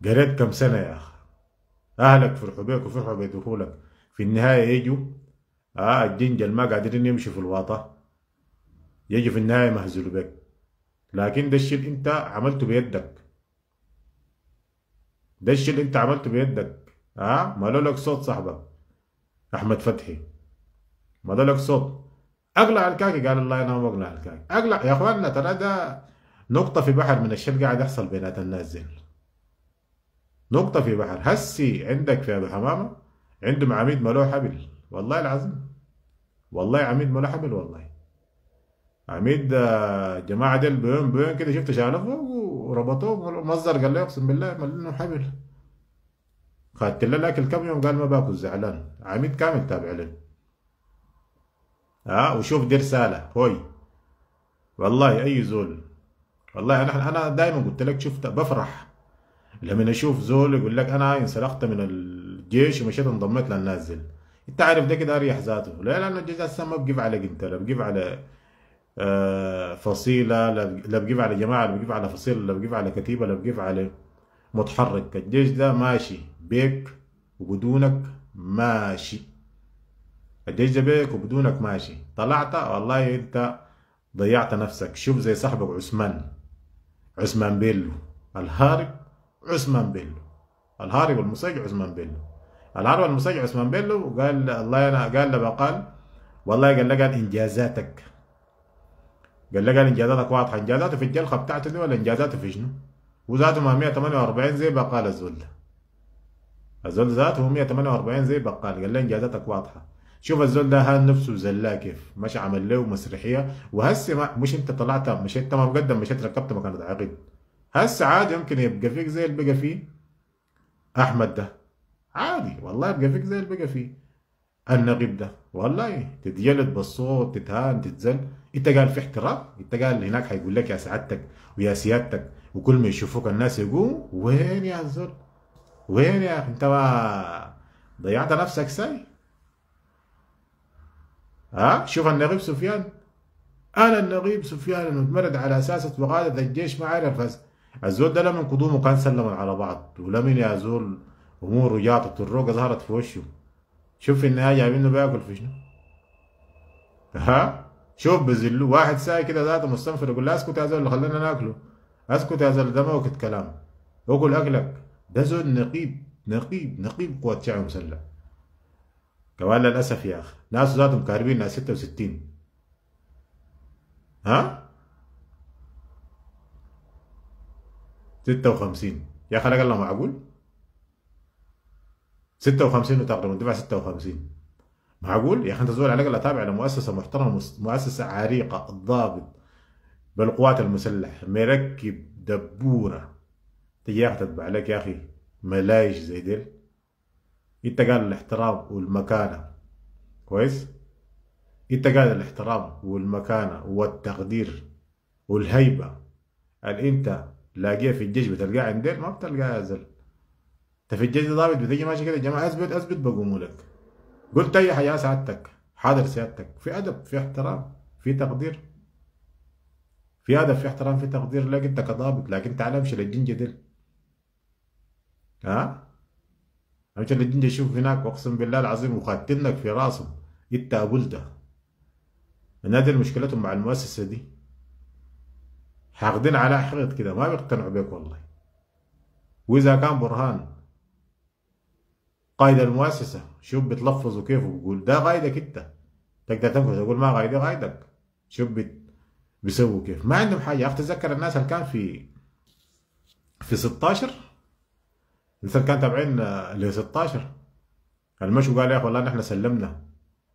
قريت كم سنة يا أخي أهلك فرحوا بيك وفرحوا بدخولك في النهاية يجوا آه الجنجل ما قادرين يمشي في الواطة يجي في النهاية مهزلوا بك لكن ده الشيء اللي انت عملته بيدك ده الشيء اللي انت عملته بيدك اه ما لك صوت صاحبك احمد فتحي ما لك صوت اقلع الكاكي قال الله انا ما اقلع الكاكي اقلع يا اخواننا ترى ده نقطه في بحر من الشد قاعد يحصل بينات الناس زين نقطه في بحر هسي عندك في ابو حمامه عندهم عميد ما له حبل والله العظيم والله عميد ما له حبل والله عميد آه، جماعة ديل بيون بيون كده شفت شالفه وربطوه مصدر قال له اقسم بالله له حبل خدت له الاكل كم يوم قال ما باكل زعلان عميد كامل تابع لنا ها آه وشوف دي رسالة هوي والله اي زول والله انا انا دايما قلت لك شفت بفرح لما اشوف زول يقول لك انا انسرقت من ال الجيش ومشيت انضميت للنازل انت عارف ده كده اريح ذاته ليه لانه الجيش هسه ما بقيف على انت لا بقيف على آه، فصيلة لا بقيف على جماعة لا بقيف على فصيلة لا بقيف على كتيبة لا بقيف على متحرك الجيش ده ماشي بيك وبدونك ماشي الجيش ده بيك وبدونك ماشي طلعت والله انت ضيعت نفسك شوف زي صاحبك عثمان عثمان بيلو الهارب عثمان بيلو الهارب والمسجع عثمان بيلو العرب المسجع عثمان بيلو قال الله أنا قال له قال والله قال له قال إنجازاتك قال له قال إنجازاتك واضحة إنجازاته في الجلخة بتاعته دي ولا إنجازاته في شنو؟ وذاته ما 148 زي بقال الزول ده الزول ذاته 148 زي بقال قال له إنجازاتك واضحة شوف الزول ده هان نفسه زلاه كيف مش عمل له مسرحيه وهسه مش انت طلعت مش انت ما مقدم مشيت ركبت مكان العقيد هسه عادي يمكن يبقى فيك زي اللي بقى فيه احمد ده عادي والله بقى فيك زي اللي بقى فيه النقيب ده والله تتجلد بالصوت تتهان تتزن انت قال في احترام انت قال هناك حيقول لك يا سعادتك ويا سيادتك وكل ما يشوفوك الناس يقوموا وين يا زول وين يا انت ما ضيعت نفسك ساي ها شوف النقيب سفيان انا النقيب سفيان المتمرد على اساس وقاده الجيش ما عارف الزول ده لمن قدومه كان سلموا على بعض ولمن يا زول اموره رجاطة الروقة ظهرت في وشه شوف في النهاية جايبينه بياكل في شنو ها شوف بذلوا واحد ساي كده ذاته مستنفر يقول له اسكت يا زول خلينا ناكله اسكت يا زول ده ما وقت كلام اكل اكلك ده زول نقيب نقيب نقيب قوة شعب مسلح كمان للاسف يا اخي ناس ذاتهم كاربين ناس 66 ها 56 يا اخي له معقول 56 وتقريبا دفع 56 معقول يا اخي انت زول على الاقل تابع لمؤسسه محترمه مؤسسه عريقه الضابط بالقوات المسلحه مركب دبوره تجي تتبع لك يا اخي ملايش زي ديل انت قال الاحترام والمكانه كويس انت قال الاحترام والمكانه والتقدير والهيبه اللي انت لاقيه في الجيش بتلقاه عند ما يا زل انت في الجيش ضابط بتيجي ماشي كده جماعه اثبت اثبت بقوموا لك قلت اي حاجه سعادتك حاضر سيادتك في ادب في احترام في تقدير في ادب في احترام في تقدير لك انت كضابط لكن تعال امشي للجنجه دي ها امشي للجنجه شوف هناك اقسم بالله العظيم وخاتلك في راسهم انت ابولته نادي مشكلتهم مع المؤسسه دي حاقدين على حقد كده ما بيقتنعوا بك والله واذا كان برهان قائد المؤسسة شوف بتلفظ وكيف بقول ده قائدك انت تقدر تنفذ تقول ما قائدي قائدك شوف بت... بيسووا كيف ما عندهم حاجة اخ تذكر الناس اللي كان في في 16 الناس اللي كان تابعين آه، ل 16 المشوا قال يا اخي والله نحن سلمنا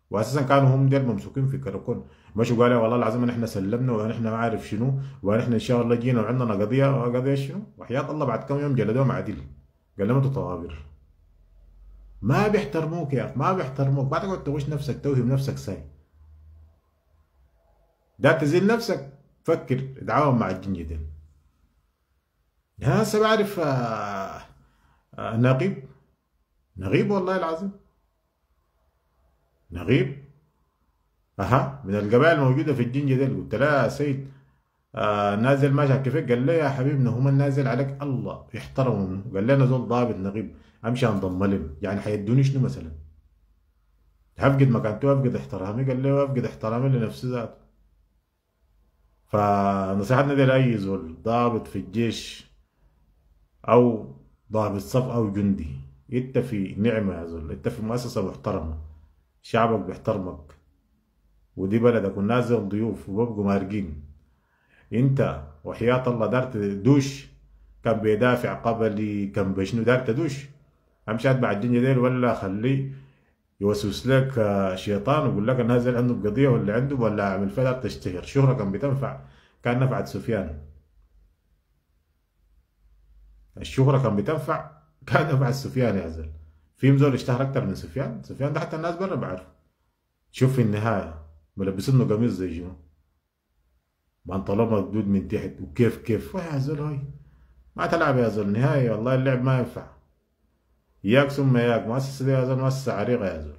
واساسا كانوا هم ديل ممسوكين في كركون مشوا قالوا والله العظيم نحن سلمنا ونحن ما عارف شنو ونحن ان شاء الله جينا وعندنا قضيه قضيه شنو وحياه الله بعد كم يوم جلدوهم عديل قال لهم انتوا طوابير ما بيحترموك يا اخي ما بيحترموك ما تقعد تغش نفسك توهم نفسك ساي ده تزيل نفسك فكر اتعاون مع الجنية دي هسه بعرف نقيب آه، آه، نغيب نغيب والله العظيم نغيب اها من القبائل الموجودة في الجنجة دي قلت لها يا سيد آه نازل ماشي كيفك قال لي يا حبيبنا هم النازل عليك الله يحترمهم قال لنا زول ضابط نغيب امشي انضم لهم يعني حيدوني شنو مثلا هفقد مكانتي هفقد احترامي قال لي هفقد احترامي لنفسي ذاته فنصيحتنا دي لاي زول ضابط في الجيش او ضابط صف او جندي انت في نعمه يا زول انت في مؤسسه محترمه شعبك بيحترمك ودي بلدك والناس زي ضيوف وببقوا مارقين انت وحياه الله دارت دوش كان بيدافع قبلي كان بشنو دارت دوش امشي اتبع الدنيا ديل ولا اخليه يوسوس لك شيطان ويقول لك الناس اللي عنده قضيه ولا عنده ولا عمل فلا تشتهر شهره كان بتنفع كان نفعت سفيان الشهره كان بتنفع كان نفعت سفيان يا زلمه في مزول اشتهر اكثر من سفيان سفيان ده حتى الناس برا بعرف شوف في النهايه ملبسينه قميص زي شنو بنطلون مقدود من تحت وكيف كيف يا زول هاي ما تلعب يا زول النهاية والله اللعب ما ينفع ياك ثم ياك ما لي يا زول ما عريقه يا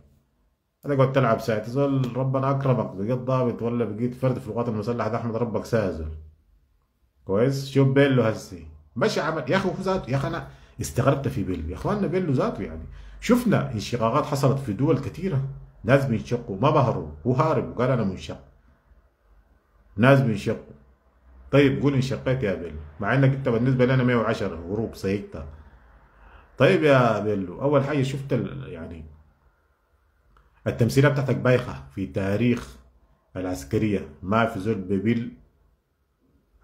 زول قعد تلعب ساعة زول ربنا أكرمك بقيت ضابط ولا بقيت فرد في القوات المسلحة أحمد ربك ساعة زول كويس شوف بيلو هسي ماشي عمل يا أخي ذاته يا أخي أنا استغربت في بيلو يا إخواننا بيلو ذاته يعني شفنا انشقاقات حصلت في دول كثيرة ناس بينشقوا ما بهروا هو هارب وقال أنا منشق ناس بينشقوا طيب قول انشقيت يا بيلو مع انك انت بالنسبه لي انا 110 هروب سيكتها طيب يا بيلو اول حاجه شفت يعني التمثيليه بتاعتك بايخه في تاريخ العسكريه ما في زول بيبل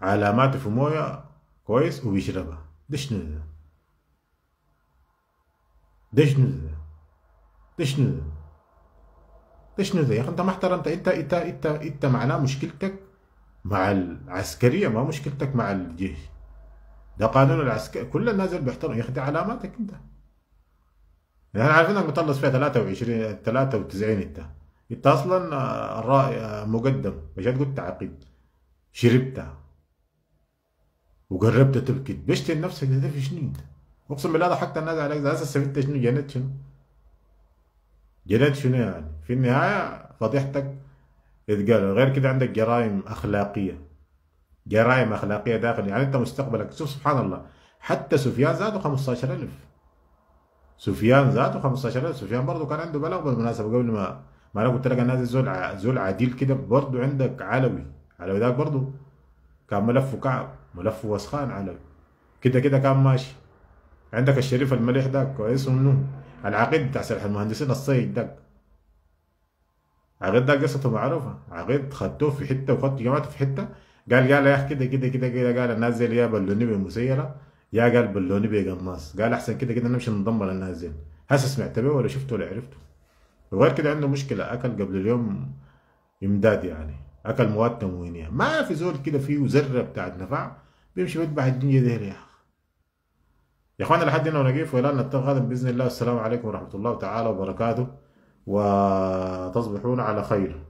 علاماته في مويه كويس وبيشربها ده شنو ده ده شنو ده ده شنو ده ده شنو ده يا اخي انت ما احترمت انت انت انت انت معناه مشكلتك مع العسكريه ما مشكلتك مع الجيش ده قانون العسكري كل الناس بيحترم يا اخي دي علاماتك انت يعني احنا عارفين انك مطلص فيها 23 93 انت انت اصلا الرأي آه، آه، مقدم مش قلت تعقيد شربتها وقربت تبكي بشتي نفسك ده في شنو انت اقسم بالله ضحكت الناس عليك هسه استفدت شنو جنيت شنو جنيت شنو يعني في النهايه فضيحتك اتقال غير كده عندك جرائم اخلاقيه جرائم اخلاقيه داخل يعني انت مستقبلك شوف سبحان الله حتى سفيان زاده 15000 سفيان زاده 15000 سفيان برضه كان عنده بلغ بالمناسبه قبل ما ما انا قلت لك الناس زول زول عديل كده برضه عندك علوي علوي ذاك برضه كان ملفه كعب ملفه وسخان علوي كده كده كان ماشي عندك الشريف المليح ده كويس منه العقيد بتاع سلاح المهندسين الصيد ده عقيد ده قصته معروفه عقيد خدوه في حته وخدته جماعته في حته قال قال يا اخي كده كده كده كده قال الناس زي يا بلوني بمسيره يا قال بلوني بقناص قال احسن كده كده نمشي نضم للناس زي هسه سمعت به ولا شفته ولا عرفته وغير كده عنده مشكله اكل قبل اليوم امداد يعني اكل مواد تموينيه ما في زول كده فيه ذره بتاعت نفع بيمشي بيذبح الدنيا دي يا اخي يا اخوانا لحد هنا ونقيف والى ان غدا باذن الله السلام عليكم ورحمه الله تعالى وبركاته وتصبحون على خير